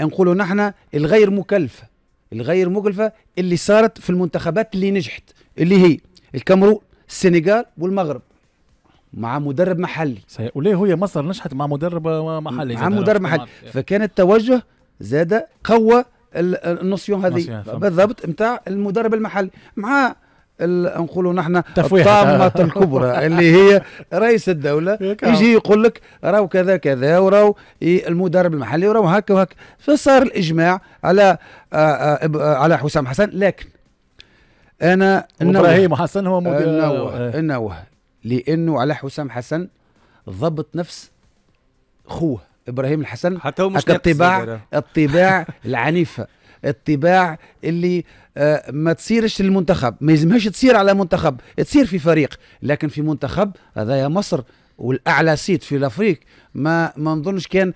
نقولوا نحن الغير مكلفه الغير مكلفه اللي صارت في المنتخبات اللي نجحت اللي هي الكاميرون السنغال والمغرب مع مدرب محلي صحيح وليه هي مصر نجحت مع مدرب محلي مع مدرب محلي فكان التوجه زاد قوى النوسيون هذه بالضبط نتاع المدرب المحلي مع نقولوا نحن الطامة الكبرى اللي هي رئيس الدولة يجي يقول لك راهو كذا كذا وراو المدرب المحلي وراو هكا وهكا فصار الإجماع على آه، آه، آه، على حسام حسن لكن أنا إبراهيم حسن هو مدير نوه إيه. نوه لأنه على حسام حسن ضبط نفس خوه ابراهيم الحسن حتى هو مش إيه الطباع الطباع العنيفه الطباع اللي آه، ما تصيرش للمنتخب ما يلزمهاش تصير على منتخب تصير في فريق لكن في منتخب هذا يا مصر والاعلى سيت في الافريق ما ما نظنش كان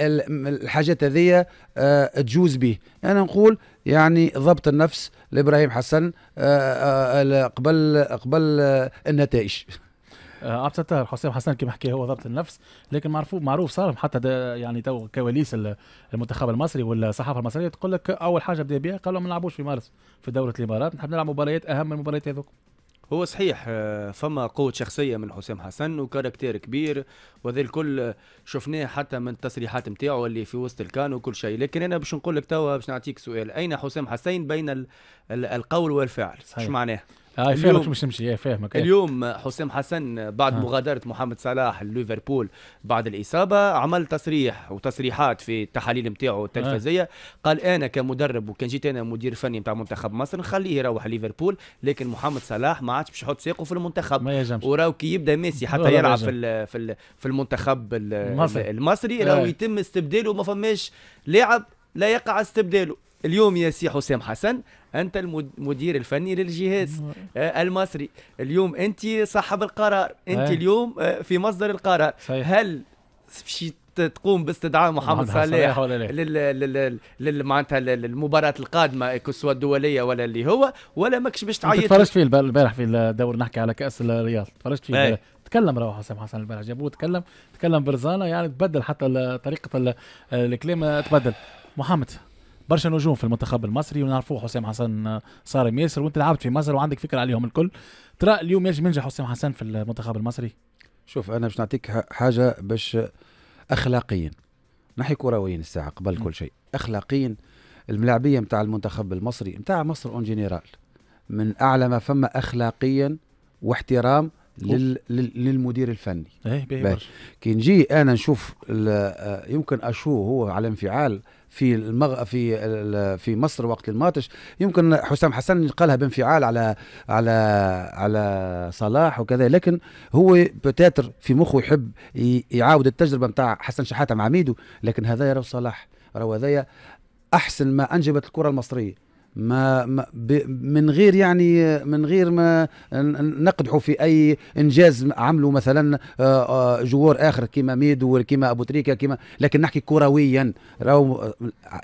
الحاجات هذيا آه تجوز به انا نقول يعني ضبط النفس لابراهيم حسن آه, آه،, آه، قبل قبل النتائج آه، عبد الستار حسام حسن كما حكى هو ضبط النفس لكن معروف معروف صار حتى يعني تو كواليس المنتخب المصري والصحافه المصريه تقول لك اول حاجه بدا بها قالوا ما نلعبوش في مارس في دوره الامارات نحب نلعب مباريات اهم من المباريات هذوك هو صحيح آه، فما قوة شخصية من حسام حسن وكاركتير كبير وهذا الكل شفناه حتى من التصريحات نتاعو اللي في وسط الكان وكل شيء لكن أنا باش نقول لك توا باش نعطيك سؤال أين حسام حسين بين القول والفعل صحيح. معناه آه فهمك مش تمشي فهمك إيه، فاهمك إيه. اليوم حسام حسن بعد آه. مغادره محمد صلاح ليفربول بعد الاصابه عمل تصريح وتصريحات في التحاليل نتاعو التلفزيه آه. قال انا كمدرب وكان جيت انا مدير فني نتاع منتخب مصر نخليه يروح ليفربول لكن محمد صلاح ما عادش باش يحط ساقه في المنتخب ما وراو كي يبدا ميسي حتى يلعب في في المنتخب المصري, المصري راهو آه. يتم استبداله وما فماش لاعب لا يقع استبداله اليوم يا سي حسام حسن انت المدير الفني للجهاز آه، المصري اليوم انت صاحب القرار انت اليوم آه، في مصدر القرار صحيح. هل باش تقوم باستدعاء محمد صلاح لل معناتها للمباراه القادمه كسوة الدوليه ولا اللي هو ولا ماكش باش تعيط تفرجت فيه البارح في الدور نحكي على كاس الرياض تفرجت فيه أي. تكلم روح حسام حسن البارح جابوه تكلم تكلم برزانه يعني تبدل حتى طريقه الكلام تبدل محمد برشا نجوم في المنتخب المصري ونعرفوه حسام حسن آه، صارم ياسر وانت لعبت في مصر وعندك فكره عليهم الكل ترى اليوم يجم ينجح حسام حسن في المنتخب المصري شوف انا باش نعطيك حاجه باش اخلاقيا نحي كرويين الساعه قبل م. كل شيء اخلاقيا الملاعبيه نتاع المنتخب المصري نتاع مصر اون جينيرال من اعلى ما فما اخلاقيا واحترام لل... للمدير الفني ايه كي نجي انا نشوف آه، يمكن اشو هو على انفعال في المغ... في في مصر وقت الماتش يمكن حسام حسن قالها بانفعال على على على صلاح وكذا لكن هو بتاتر في مخه يحب يعاود التجربه نتاع حسن شحاته مع ميدو لكن هذا يا صلاح راهو هذايا احسن ما انجبت الكره المصريه ما, من غير يعني من غير ما نقدحوا في اي انجاز عملوا مثلا آه، آه، جوار اخر كيما ميدو كيما ابو تريكه كيما لكن نحكي كرويا راهو آه،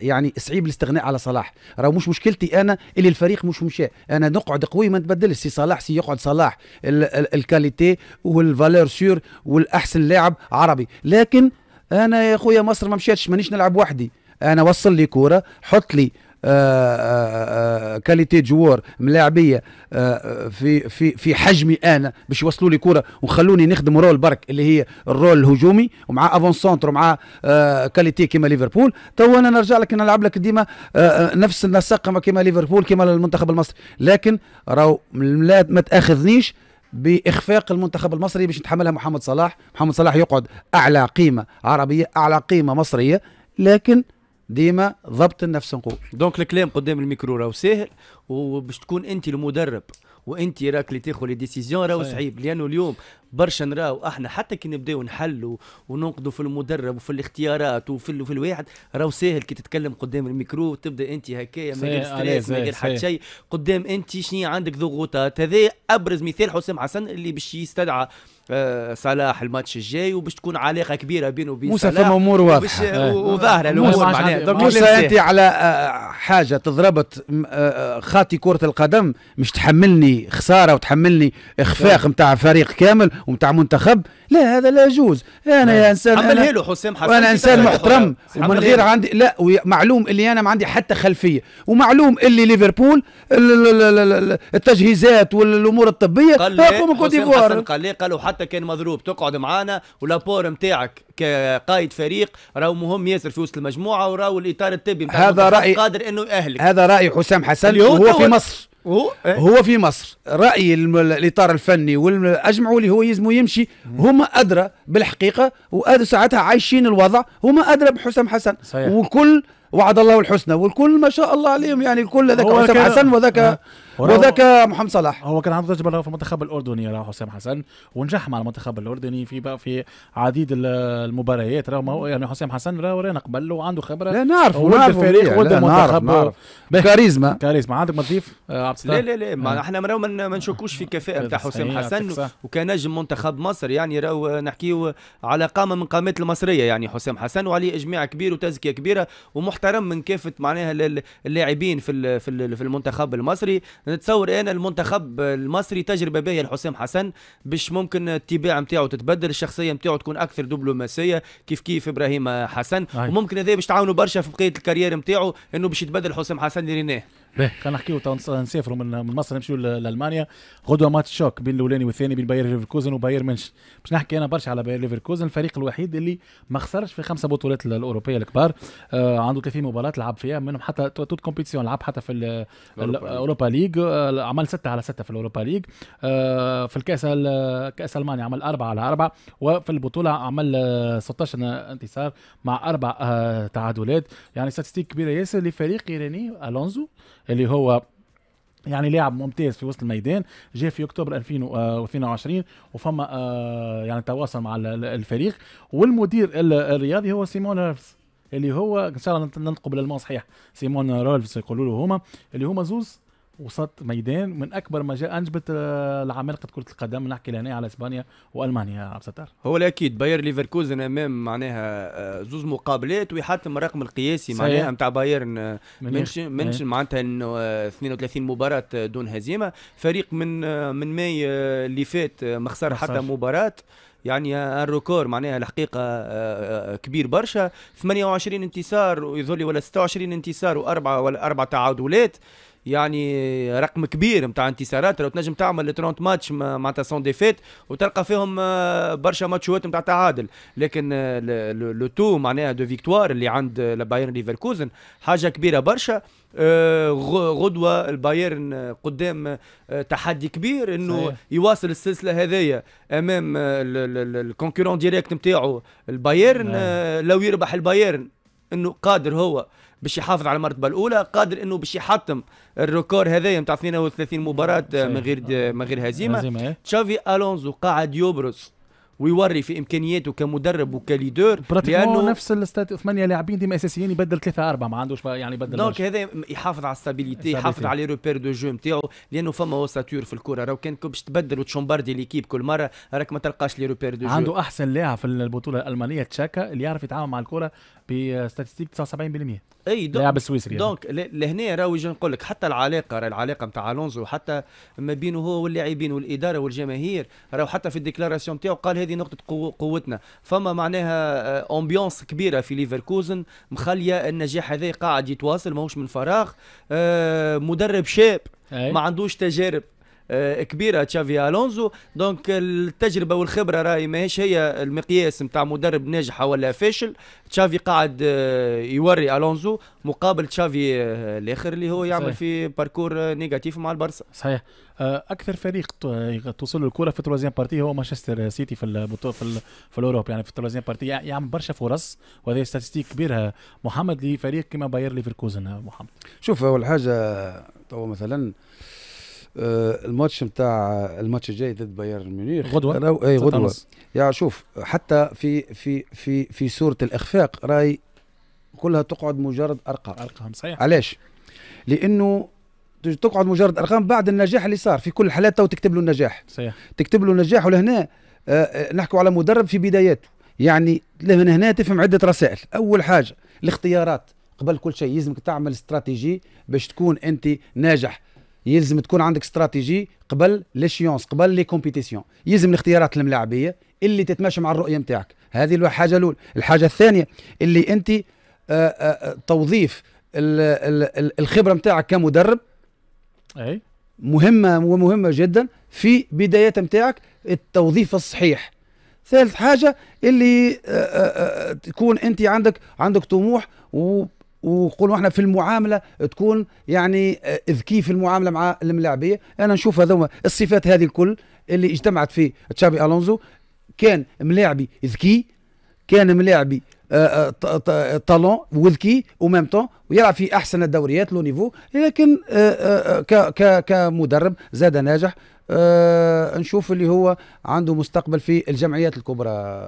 يعني صعيب الاستغناء على صلاح راهو مش مشكلتي انا اللي الفريق مش مشى انا نقعد قوي ما نتبدلش سي صلاح سي يقعد صلاح الكاليتي والفالور سور والاحسن لاعب عربي لكن انا يا خويا مصر ما مشاتش مانيش نلعب وحدي انا وصل لي كوره حط لي كاليتي آه، جوار آه، آه، ملاعبيه في في في حجمي انا باش يوصلوا لي كره وخلوني نخدم رول برك اللي هي الرول الهجومي ومع افون سونتر ومع كاليتي كيما ليفربول تو انا نرجع لك نلعب لك ديما نفس النسق كيما ليفربول كيما المنتخب المصري لكن راهو ما تاخذنيش باخفاق المنتخب المصري باش يتحملها محمد صلاح محمد صلاح يقعد اعلى قيمه عربيه اعلى قيمه مصريه لكن ديما ضبط النفس نقول دونك الكلام قدام الميكرو راهو ساهل وباش تكون انت المدرب وانت راك اللي تاخذ لي ديسيزيون راهو صعيب لانه اليوم برشا نراو احنا حتى كي نبداو نحلوا وننقدوا في المدرب وفي الاختيارات وفي في الواحد راهو ساهل كي تتكلم قدام الميكرو تبدا انت هكايا من غير ستريس من غير حتى شيء قدام انت شنو عندك ضغوطات هذا ابرز مثال حسام حسن اللي باش يستدعى آه، صلاح الماتش الجاي وباش تكون علاقه كبيره بينه وبين موسى فما امور واضحه آه. وظاهره الامور معناها موسى انت على آه، حاجه تضربت خاطي كره القدم مش تحملني خساره وتحملني اخفاق نتاع فريق كامل ومتاع منتخب لا هذا لا يجوز انا يا انسان عملها له حسام حسن وانا انسان محترم ومن غير عندي لا معلوم اللي انا ما عندي حتى خلفيه ومعلوم اللي ليفربول التجهيزات والامور الطبيه قال لي قال قالوا حتى حتى كان مضروب تقعد معانا ولابور نتاعك كقائد فريق راهو مهم ياسر في وسط المجموعه وراهو الاطار الطبي هذا راي قادر انه ياهلك هذا راي حسام حسن وهو في مصر هو, إيه؟ هو في مصر راي الاطار الفني واجمعوا اللي هو يزمو يمشي هما ادرى بالحقيقه وادرى ساعتها عايشين الوضع هما ادرى بحسام حسن صحيح. وكل وعد الله الحسنى والكل ما شاء الله عليهم يعني الكل ذاك حسام حسن وذاك آه. وذاك محمد صلاح هو كان عنده تجربه في المنتخب الاردني راه حسام حسن ونجح مع المنتخب الاردني في بقى في عديد المباريات راه يعني حسام حسن راه ورانا قبل وعنده خبره لا نعرف ولد الفريق ولد المنتخب كاريزما كاريزما عندك ما تضيف آه، عبد لا لا لا ما آه. احنا راهو ما نشكوش في كفاءه نتاع حسام حسن وكنجم منتخب مصر يعني راهو نحكيو على قامه من قامات المصريه يعني حسام حسن وعليه اجماع كبير وتزكيه كبيره ومحترم من كافه معناها اللاعبين في في المنتخب المصري نتصور انا المنتخب المصري تجربه باهيه لحسام حسن باش ممكن الاتباع نتاعو تتبدل الشخصيه نتاعو تكون اكثر دبلوماسيه كيف كيف ابراهيم حسن أي. وممكن هذا باش تعاونوا برشا في بقيه الكارير نتاعو انه باش يتبدل حسام حسن لريناه خلينا نحكيو نسافروا من من مصر نمشيو لالمانيا غدوه ماتش شوك بين الاولاني والثاني بين باير ليفركوزن وباير منش باش نحكي انا برشا على باير ليفركوزن الفريق الوحيد اللي ما خسرش في خمسه بطولات الاوروبيه الكبار آه عنده 30 مباراه لعب فيها منهم حتى توت كومبيتيسيون لعب حتى في الاوروبا ليج آه، عمل سته على سته في الاوروبا ليج آه في الكاس كاس المانيا عمل اربعه على اربعه وفي البطوله عمل 16 آه، انتصار مع اربع آه تعادلات يعني ستاتستيك كبيره ياسر لفريق ايراني الونزو اللي هو يعني لاعب ممتاز في وسط الميدان جاء في اكتوبر 2022 وفما آه، يعني تواصل مع الفريق والمدير الرياضي هو سيمون رالفز اللي هو ان شاء الله ننتقل للمون صحيح سيمون رولفز يقولوا له هما اللي هما زوز وسط ميدان من اكبر ما جاء انجبت آه، العمالقه كره القدم نحكي لهنا على اسبانيا والمانيا عبد الستار هو اكيد باير ليفركوزن امام معناها آه، زوز مقابلات ويحطم الرقم القياسي معناها نتاع بايرن آه، منش معناتها انه 32 مباراه دون هزيمه فريق من من ماي اللي فات ما خسر حتى مباراه يعني الركور معناها الحقيقه كبير برشا 28 انتصار ويظل ولا 26 انتصار واربعه ولا اربع تعادلات يعني رقم كبير نتاع انتصارات لو تنجم تعمل 30 ماتش معناتها سون ديفيت وتلقى فيهم آه، برشا ماتشات نتاع تعادل لكن آه، لو تو معناها دو فيكتوار اللي عند آه، بايرن ليفركوزن حاجه كبيره برشا غدوه البايرن قدام تحدي كبير انه صحيح. يواصل السلسله هذايا امام الكونكورون ديريكت نتاعو البايرن نعم. لو يربح البايرن انه قادر هو باش يحافظ على المرتبه الاولى قادر انه باش يحطم الريكور هذايا نتاع 32 مباراه من غير من غير هزيمه إيه. تشافي الونزو قاعد يبرز ويوري في امكانياته كمدرب وكليدور لانه نفس الاستاد ثمانيه لاعبين ديما اساسيين يبدل ثلاثه اربعه ما عندوش يعني يبدل دونك هذا يحافظ على الستابيليتي يحافظ على روبير دو جو نتاعو لانه فما وساتور في الكره راهو كان باش تبدل وتشومباردي ليكيب كل مره راك ما تلقاش لي روبير دو جو عنده احسن لاعب في البطوله الالمانيه تشاكا اللي يعرف يتعامل مع الكره بستاتستيك آه، 79% اي يعني. دونك لاعب السويسري دونك لهنا راهو نقول لك حتى العلاقه راه العلاقه نتاع الونزو حتى ما بينه هو واللاعبين والاداره والجماهير راهو حتى في الديكلاراسيون نتاعو قال هذه نقطه قوتنا فما معناها امبيونس آه، كبيره في ليفركوزن مخليه النجاح هذا قاعد يتواصل ماهوش من فراغ آه، مدرب شاب ما عندوش تجارب آه، كبيره تشافي الونزو دونك التجربه والخبره راهي ماهيش هي المقياس نتاع مدرب ناجحه ولا فاشل تشافي قاعد آه، يوري الونزو مقابل تشافي آه، الاخر اللي هو يعمل صحيح. في باركور نيجاتيف مع البرسا صحيح اكثر فريق توصل له الكره في التروازيام بارتي هو مانشستر سيتي في البطوله في, في الاوروب يعني في التروازيام بارتي يعمل برشا فرص وهذه ستاتستيك كبيره محمد لفريق كما باير ليفركوزن محمد شوف اول حاجه تو مثلا آه، الماتش نتاع الماتش الجاي ضد بايرن ميونخ غدوه اي غدوه يا شوف حتى في في في في صوره الاخفاق راي كلها تقعد مجرد ارقام ارقام صحيح علاش؟ لانه تقعد مجرد ارقام بعد النجاح اللي صار في كل الحالات تو تكتب له النجاح صحيح تكتب له النجاح ولهنا آه،, آه نحكوا على مدرب في بداياته يعني من هنا تفهم عده رسائل اول حاجه الاختيارات قبل كل شيء يلزمك تعمل استراتيجي باش تكون انت ناجح يلزم تكون عندك استراتيجي قبل لي قبل لي كومبيتيسيون يلزم الاختيارات الملاعبيه اللي تتماشى مع الرؤيه نتاعك هذه الحاجه الاولى الحاجه الثانيه اللي انت آه، آه، توظيف الخبره نتاعك كمدرب اي مهمه ومهمه جدا في بدايه نتاعك التوظيف الصحيح ثالث حاجه اللي آه، تكون انت عندك عندك طموح و ونقولوا احنا في المعامله تكون يعني آه، ذكي في المعامله مع الملاعبيه انا نشوف هذوما الصفات هذه الكل اللي اجتمعت في تشابي الونزو كان ملاعبي ذكي كان ملاعبي طالون وذكي وميم طون ويلعب في احسن الدوريات لو نيفو لكن آه، آه، كمدرب زاد ناجح نشوف اللي هو عنده مستقبل في الجمعيات الكبرى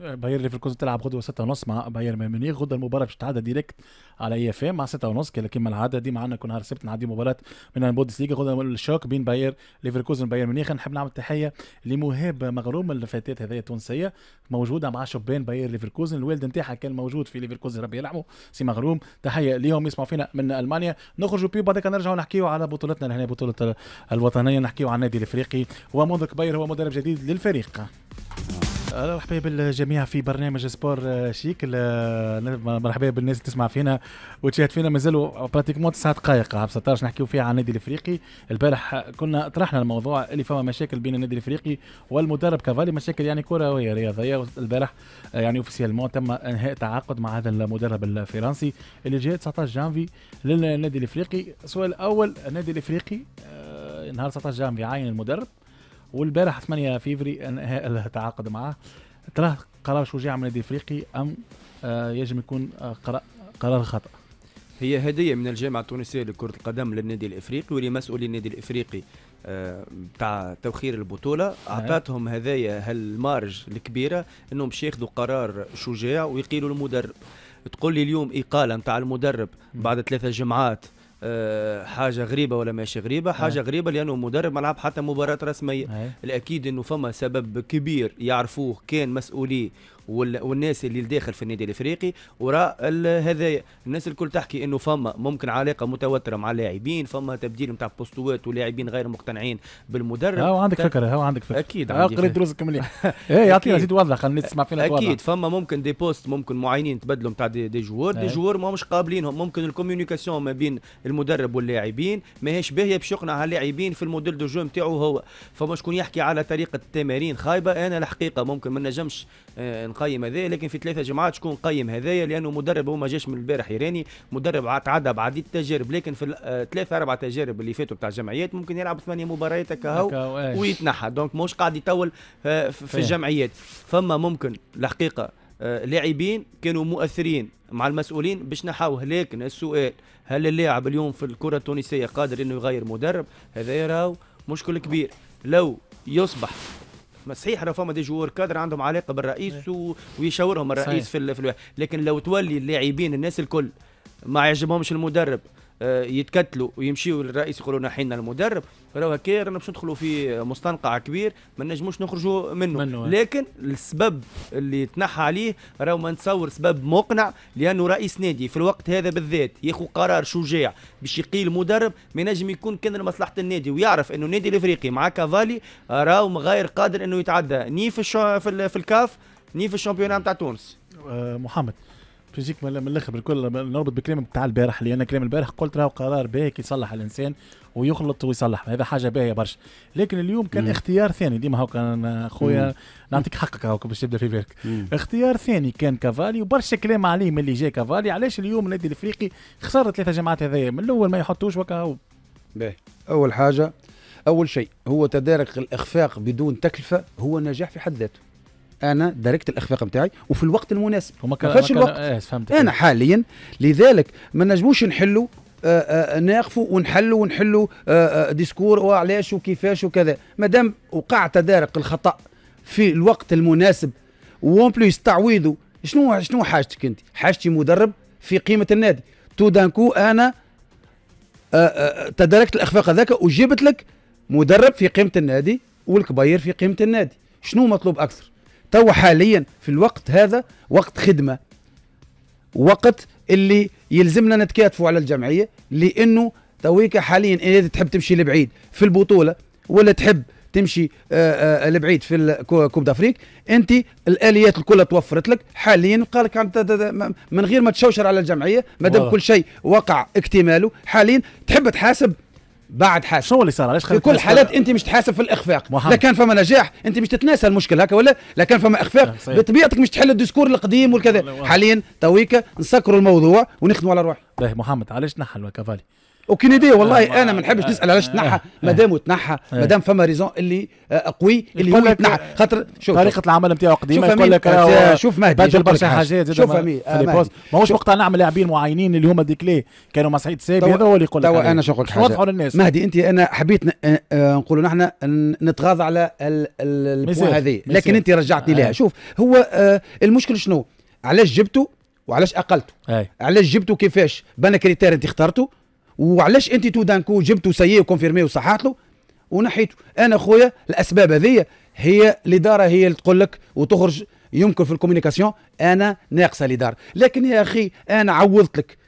باير ليفركوزن تلعب غدوه 6 ونص مع باير ميونخ غدا المباراه مش تعادل ديريكت على اي اف ام مع 6 ونص كما العاده دي معنا كنا سبت نعدي مباراه من البوندسليجا غدا الشوك بين باير ليفركوزن باير ميونخ نحب نعمل تحيه لمهاب مغروم الفتاه هذه التونسيه موجوده مع شبان باير ليفركوزن الوالد نتاعها كان موجود في ليفركوزن ربي يرحمه سي مغروم تحيه ليهم يسمعوا فينا من المانيا نخرجوا بي بعد نرجعوا نحكيوا على بطولتنا هنا بطوله الوطنيه نحكيوا عن النادي الافريقي ومنذ باير هو مدرب جديد للفريق مرحبا بالجميع في برنامج سبور آه، شيك مرحبا بالناس اللي تسمع فينا وتشاهد فينا مازالوا براتيكمون تسع دقائق 19 نحكيو فيها عن النادي الافريقي البارح كنا طرحنا الموضوع اللي فما مشاكل بين النادي الافريقي والمدرب كافالي مشاكل يعني كرويه رياضيه البارح آه، يعني اوفيسيالمون تم انهاء تعاقد مع هذا المدرب الفرنسي اللي جاء 19 جانفي للنادي الافريقي السؤال الاول النادي الافريقي آه، نهار 19 جانفي عاين المدرب والبارح 8 فيفري انهاء التعاقد معه تراه قرار شجاع من النادي الافريقي ام آه، يجب يكون آه، قرار خطا هي هديه من الجامعه التونسيه لكره القدم للنادي الافريقي ولمسؤولي النادي الافريقي آه، تاع توخير البطوله نعم. اعطتهم هذايا هالمارج الكبيره انهم باش ياخذوا قرار شجاع ويقيلوا المدرب تقول لي اليوم اقاله نتاع المدرب بعد ثلاثه جمعات آه، حاجه غريبه ولا ماشي غريبه حاجه نعم. غريبه لانه مدرب ملعب حتى مباراه رسميه نعم. الاكيد انه فما سبب كبير يعرفوه كان مسؤولي والناس اللي داخل في النادي الافريقي وراء هذا الناس الكل تحكي انه فما ممكن علاقه متوتره مع اللاعبين فما تبديل نتاع بوستوات ولاعبين غير مقتنعين بالمدرب هاو عندك فكره هاو عندك فكره اكيد آه، عندي قريت دروسك مليح ايه يعطينا زيد وضح خلينا نسمع فينا توضح اكيد فما ممكن دي بوست ممكن معينين تبدلوا نتاع دي, دي جوار دي إيه. جوار ما مش قابلينهم ممكن الكوميونيكاسيون ما بين المدرب واللاعبين ماهيش باهيه باش يقنع اللاعبين في الموديل دو جو نتاعو هو فما شكون يحكي على طريقه تمارين خايبه انا الحقيقه ممكن ما نجمش آه، قيم هذايا لكن في ثلاثه جمعات شكون قيم هذايا لانه مدرب هو ما جاش من البارح يراني مدرب تعدى بعديد التجارب لكن في آه، ثلاثه اربع تجارب اللي فاتوا بتاع الجمعيات ممكن يلعب ثمانيه مباريات كهو ويتنحى دونك مش قاعد يطول في الجمعيات فما ممكن الحقيقه آه، لاعبين كانوا مؤثرين مع المسؤولين باش نحاوه لكن السؤال هل اللاعب اليوم في الكره التونسيه قادر انه يغير مدرب هذا راهو مشكل كبير لو يصبح صحيح راه فما دي جوار كادر عندهم علاقه بالرئيس و... ويشاورهم الرئيس صحيح. في, ال... في ال... لكن لو تولي اللاعبين الناس الكل ما يعجبهمش المدرب آه، يتكتلوا ويمشيوا للرئيس يقولوا نحينا المدرب راهو هكا رانا باش ندخلوا في مستنقع كبير ما نجموش نخرجوا منه, منه آه. لكن السبب اللي تنحى عليه راهو ما نتصور سبب مقنع لانه رئيس نادي في الوقت هذا بالذات ياخذ قرار شجاع باش يقيل مدرب ما ينجم يكون كان لمصلحه النادي ويعرف انه النادي الافريقي مع كافالي راهو غير قادر انه يتعدى ني في في الكاف ني في الشامبيونات تاع تونس آه، محمد بيجيك من الاخر بالكل نربط بكلام بتاع البارح لان كلام البارح قلت راهو قرار باهي يصلح الانسان ويخلط ويصلح هذا حاجه باهيه برشا لكن اليوم كان مم. اختيار ثاني ديما هاو كان خويا نعطيك حقك هاو باش تبدا في بالك اختيار ثاني كان كافالي وبرشا كلام عليه من اللي جا كافالي علاش اليوم النادي الافريقي خسر ثلاثه جماعات هذايا من الاول ما يحطوش وكا باهي اول حاجه اول شيء هو تدارك الاخفاق بدون تكلفه هو نجاح في حد ذاته انا دركت الاخفاق نتاعي وفي الوقت المناسب ما كانش الوقت آه انا حاليا لذلك ما نجموش نحلوا آه، آه، ناقفوا ونحلوا ونحلوا آه، ديسكور وعلاش وكيفاش وكذا ما دام وقع تدارك الخطا في الوقت المناسب وون بليس تعويضه شنو شنو حاجتك انت؟ حاجتي مدرب في قيمه النادي تو دانكو انا تداركت الاخفاق هذاك وجبت لك مدرب في قيمه النادي والكبير في قيمه النادي شنو مطلوب اكثر؟ تو حاليا في الوقت هذا وقت خدمه وقت اللي يلزمنا نتكاتفوا على الجمعيه لانه تويك حاليا اذا تحب تمشي لبعيد في البطوله ولا تحب تمشي آه، آه، لبعيد في كوب دافريك انت الاليات الكلها توفرت لك حاليا قال لك من غير ما تشوشر على الجمعيه ما دام كل شيء وقع اكتماله حاليا تحب تحاسب بعد حاجه شو اللي صار ليش في كل حالات انت مش تحاسب في الاخفاق لا كان فما نجاح انت مش تتناسى المشكل هكا ولا لا كان فما اخفاق بطبيعتك مش تحل الديسكور القديم والكذا حاليا تويك نسكروا الموضوع ونخدموا على روحنا باهي طيب، محمد علاش نحل كافالي وكينيدي والله آه انا ما نحبش نسال علاش تنحى ما دام تنحى إيه. ما دام فما ريزون اللي قوي إيه، اللي هو يتنحى خاطر شوف طريقه العمل نتاعو قديمه يقول لك آه، شوف مهدي بدل برشا حاجات شوف ماهوش وقتها نعمل لاعبين معينين اللي هما ديكلي كانوا مع سابي هذا هو اللي يقول لك انا شو نقول حاجه للناس مهدي انت انا حبيت آه، آه، نقولوا نحن نتغاضى على البوان هذه لكن انت رجعتني لها شوف هو المشكل شنو علاش جبته وعلاش اقلته علاش جبته كيفاش بنا كريتير انت اخترته وعلاش انت تو دانكو جبتوا سيي وكونفيرمي وصححت له ونحيته انا خويا الاسباب هذه هي الاداره هي اللي تقول لك وتخرج يمكن في الكوميونيكاسيون انا ناقصه الاداره لكن يا اخي انا عوضت لك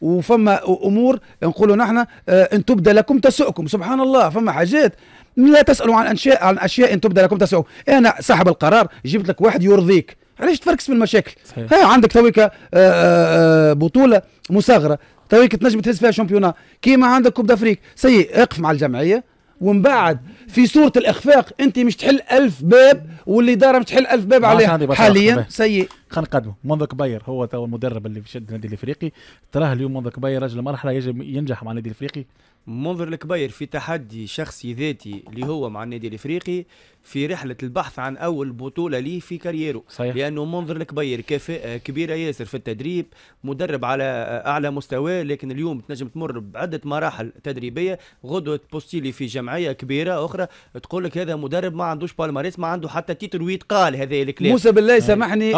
وفما امور نقولوا نحن آه، ان تبدا لكم تسؤكم سبحان الله فما حاجات لا تسالوا عن اشياء عن اشياء ان تبدا لكم تسؤكم انا صاحب القرار جبت لك واحد يرضيك علاش تفركس في المشاكل صحيح. ها عندك تويك آه، آه، بطوله مصغره كنت تنجم تهز فيها شامبيونا كيما عندك كوب دافريك سي اقف مع الجمعيه ومن بعد في صوره الاخفاق انت مش تحل ألف باب واللي دار مش تحل ألف باب عليها حاليا سيء خلينا نقدمه منذ كبير هو تو المدرب اللي في شد النادي الافريقي تراه اليوم منذ كبير رجل مرحله يجب ينجح مع النادي الافريقي منظر الكبير في تحدي شخصي ذاتي اللي هو مع النادي الافريقي في رحله البحث عن اول بطوله ليه في كاريرو صحيح. لانه منظر الكبير كفاءه كبيره ياسر في التدريب مدرب على اعلى مستوى لكن اليوم تنجم تمر بعده مراحل تدريبيه غدوه بوستيلي في جمعيه كبيره اخرى تقول لك هذا مدرب ما عندوش بالماريس ما عنده حتى تيتر ويتقال هذا الكلام موسى بالله سامحني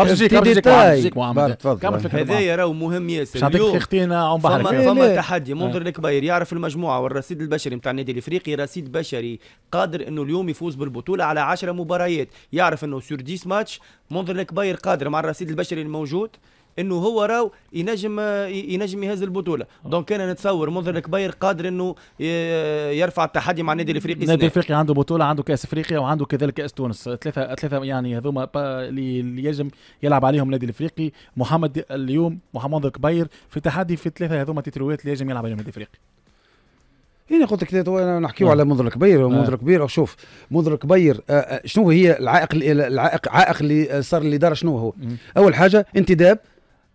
هذا راهو مهم ياسر اليوم فما, فما إيه، إيه. تحدي منظر الكبير يعرف المجموعه والرصيد البشري نتاع النادي الافريقي رصيد بشري قادر انه اليوم يفوز بالبطوله على 10 مباريات يعرف انه سور ديس ماتش منذر الكبير قادر مع الرصيد البشري الموجود انه هو راو ينجم ينجم يهز البطوله دونك انا نتصور منذر الكبير قادر انه يرفع التحدي مع النادي الافريقي النادي الافريقي عنده بطوله عنده كاس افريقيا وعنده كذلك كاس تونس ثلاثه ثلاثه يعني هذوما اللي يجم يلعب عليهم النادي الافريقي محمد اليوم محمد الكبير في تحدي في ثلاثه هذوما تترويات اللي يجم يلعب عليهم النادي الافريقي يعني قلت لك نحكيو نعم. على منظر كبير نعم. منظر كبير شوف منظر كبير آه، آه، شنو هي العائق العائق عائق اللي صار دار شنو هو؟ مم. اول حاجه انتداب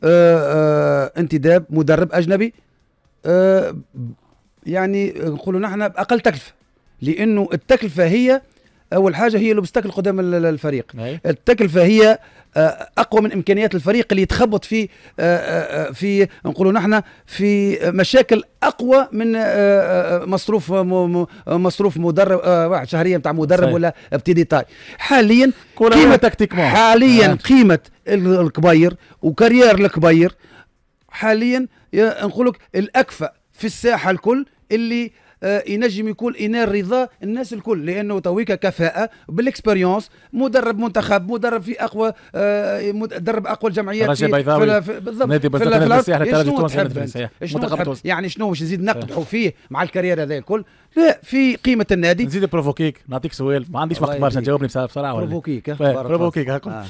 آه، انتداب مدرب اجنبي يعني نقولوا نحن باقل تكلفه لانه التكلفه هي اول حاجه هي الاوبستاكل قدام الفريق التكلفه هي آه، اقوى من امكانيات الفريق اللي يتخبط في آه، آه، في نقولوا نحن في مشاكل اقوى من مصروف مصروف مدرب واحد شهريا نتاع مدرب صحيح. ولا ابتدي طاي حاليا قيمه تكتيكمون حاليا قيمه الكبير وكارير الكبير حاليا نقول لك الاكفأ في الساحه الكل اللي آه، ينجم يكون ينال رضا الناس الكل لانه تويك كفاءه بالاكسبيريونس مدرب منتخب مدرب في اقوى آه، مدرب اقوى الجمعيات في, في, في بالضبط نادي في يعني شنو باش نزيد نقدحوا فيه مع الكارير هذا الكل لا في قيمه النادي نزيد بروفوكيك نعطيك سؤال ما عنديش وقت برشا جاوبني بصراحه بروفوكيك بروفوكيك هاكم آه.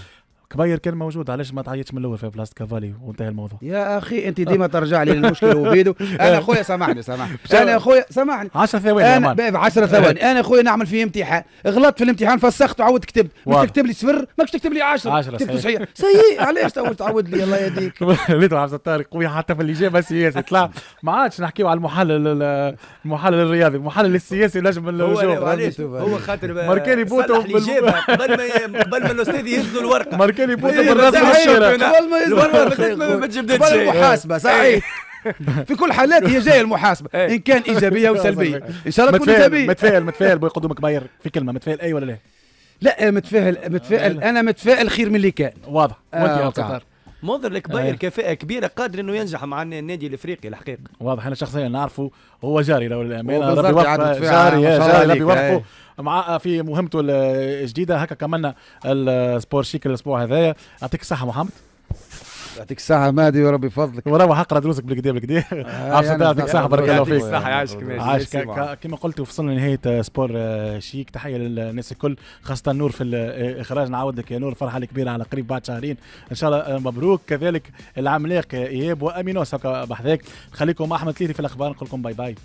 كبير كان موجود علاش ما تعيطش من الاول في بلاست كافالي وانتهى الموضوع يا اخي انت ديما ترجع لي للمشكل وبيدو انا اخويا سامحني سامحني انا اخويا سامحني 10 ثواني انا 10 أه. ثواني انا اخويا نعمل فيه امتحان غلطت في الامتحان فسخت وعاودت كتبت مش تكتب لي صفر ماكش تكتب لي 10 10 صحيح سيء علاش تعود لي الله يهديك ليتو عبد الطارق قوي حتى في الاجابه السياسي طلع ما عادش نحكيو على المحلل المحلل الرياضي المحلل السياسي نجم الجو هو خاطر ماركاني بوتو قبل ما قبل ما الاستاذ يهز الورقه كان يبوس بالراس من قبل ما يزبر ما تجبدش قبل المحاسبه صحيح إيه. في كل حالات هي جايه المحاسبه إيه. ان كان ايجابيه وسلبيه ان شاء الله تكون ايجابيه متفائل متفائل بوي قدومك باير في كلمه متفائل اي ولا لا لا متفائل متفائل انا متفائل خير من اللي كان واضح آه، منظر الكبير آه. كفاءة كبيرة قادر انه ينجح مع النادي الافريقي الحقيقة واضح انا شخصيا نعرفه هو جاري لو الامانة ربي يوفقه جاري جاري ربي يوفقه مع في مهمته الجديده هكا كملنا السبور شيك الاسبوع هذايا يعطيك الصحه محمد يعطيك الصحة مادي وربي فضلك وراه حقرا دروسك بالكدا بالكدا آه، يعني يعطيك الصحة بارك الله فيك الصحة يعيشك كما قلت وصلنا لنهاية سبور آه، شيك تحية للناس الكل خاصة نور في الإخراج آه، نعاود لك يا نور فرحة كبيرة على قريب بعد شهرين إن شاء الله مبروك كذلك العملاق إياب وأمينوس هكا بحذاك نخليكم أحمد تليتي في الأخبار نقول لكم باي باي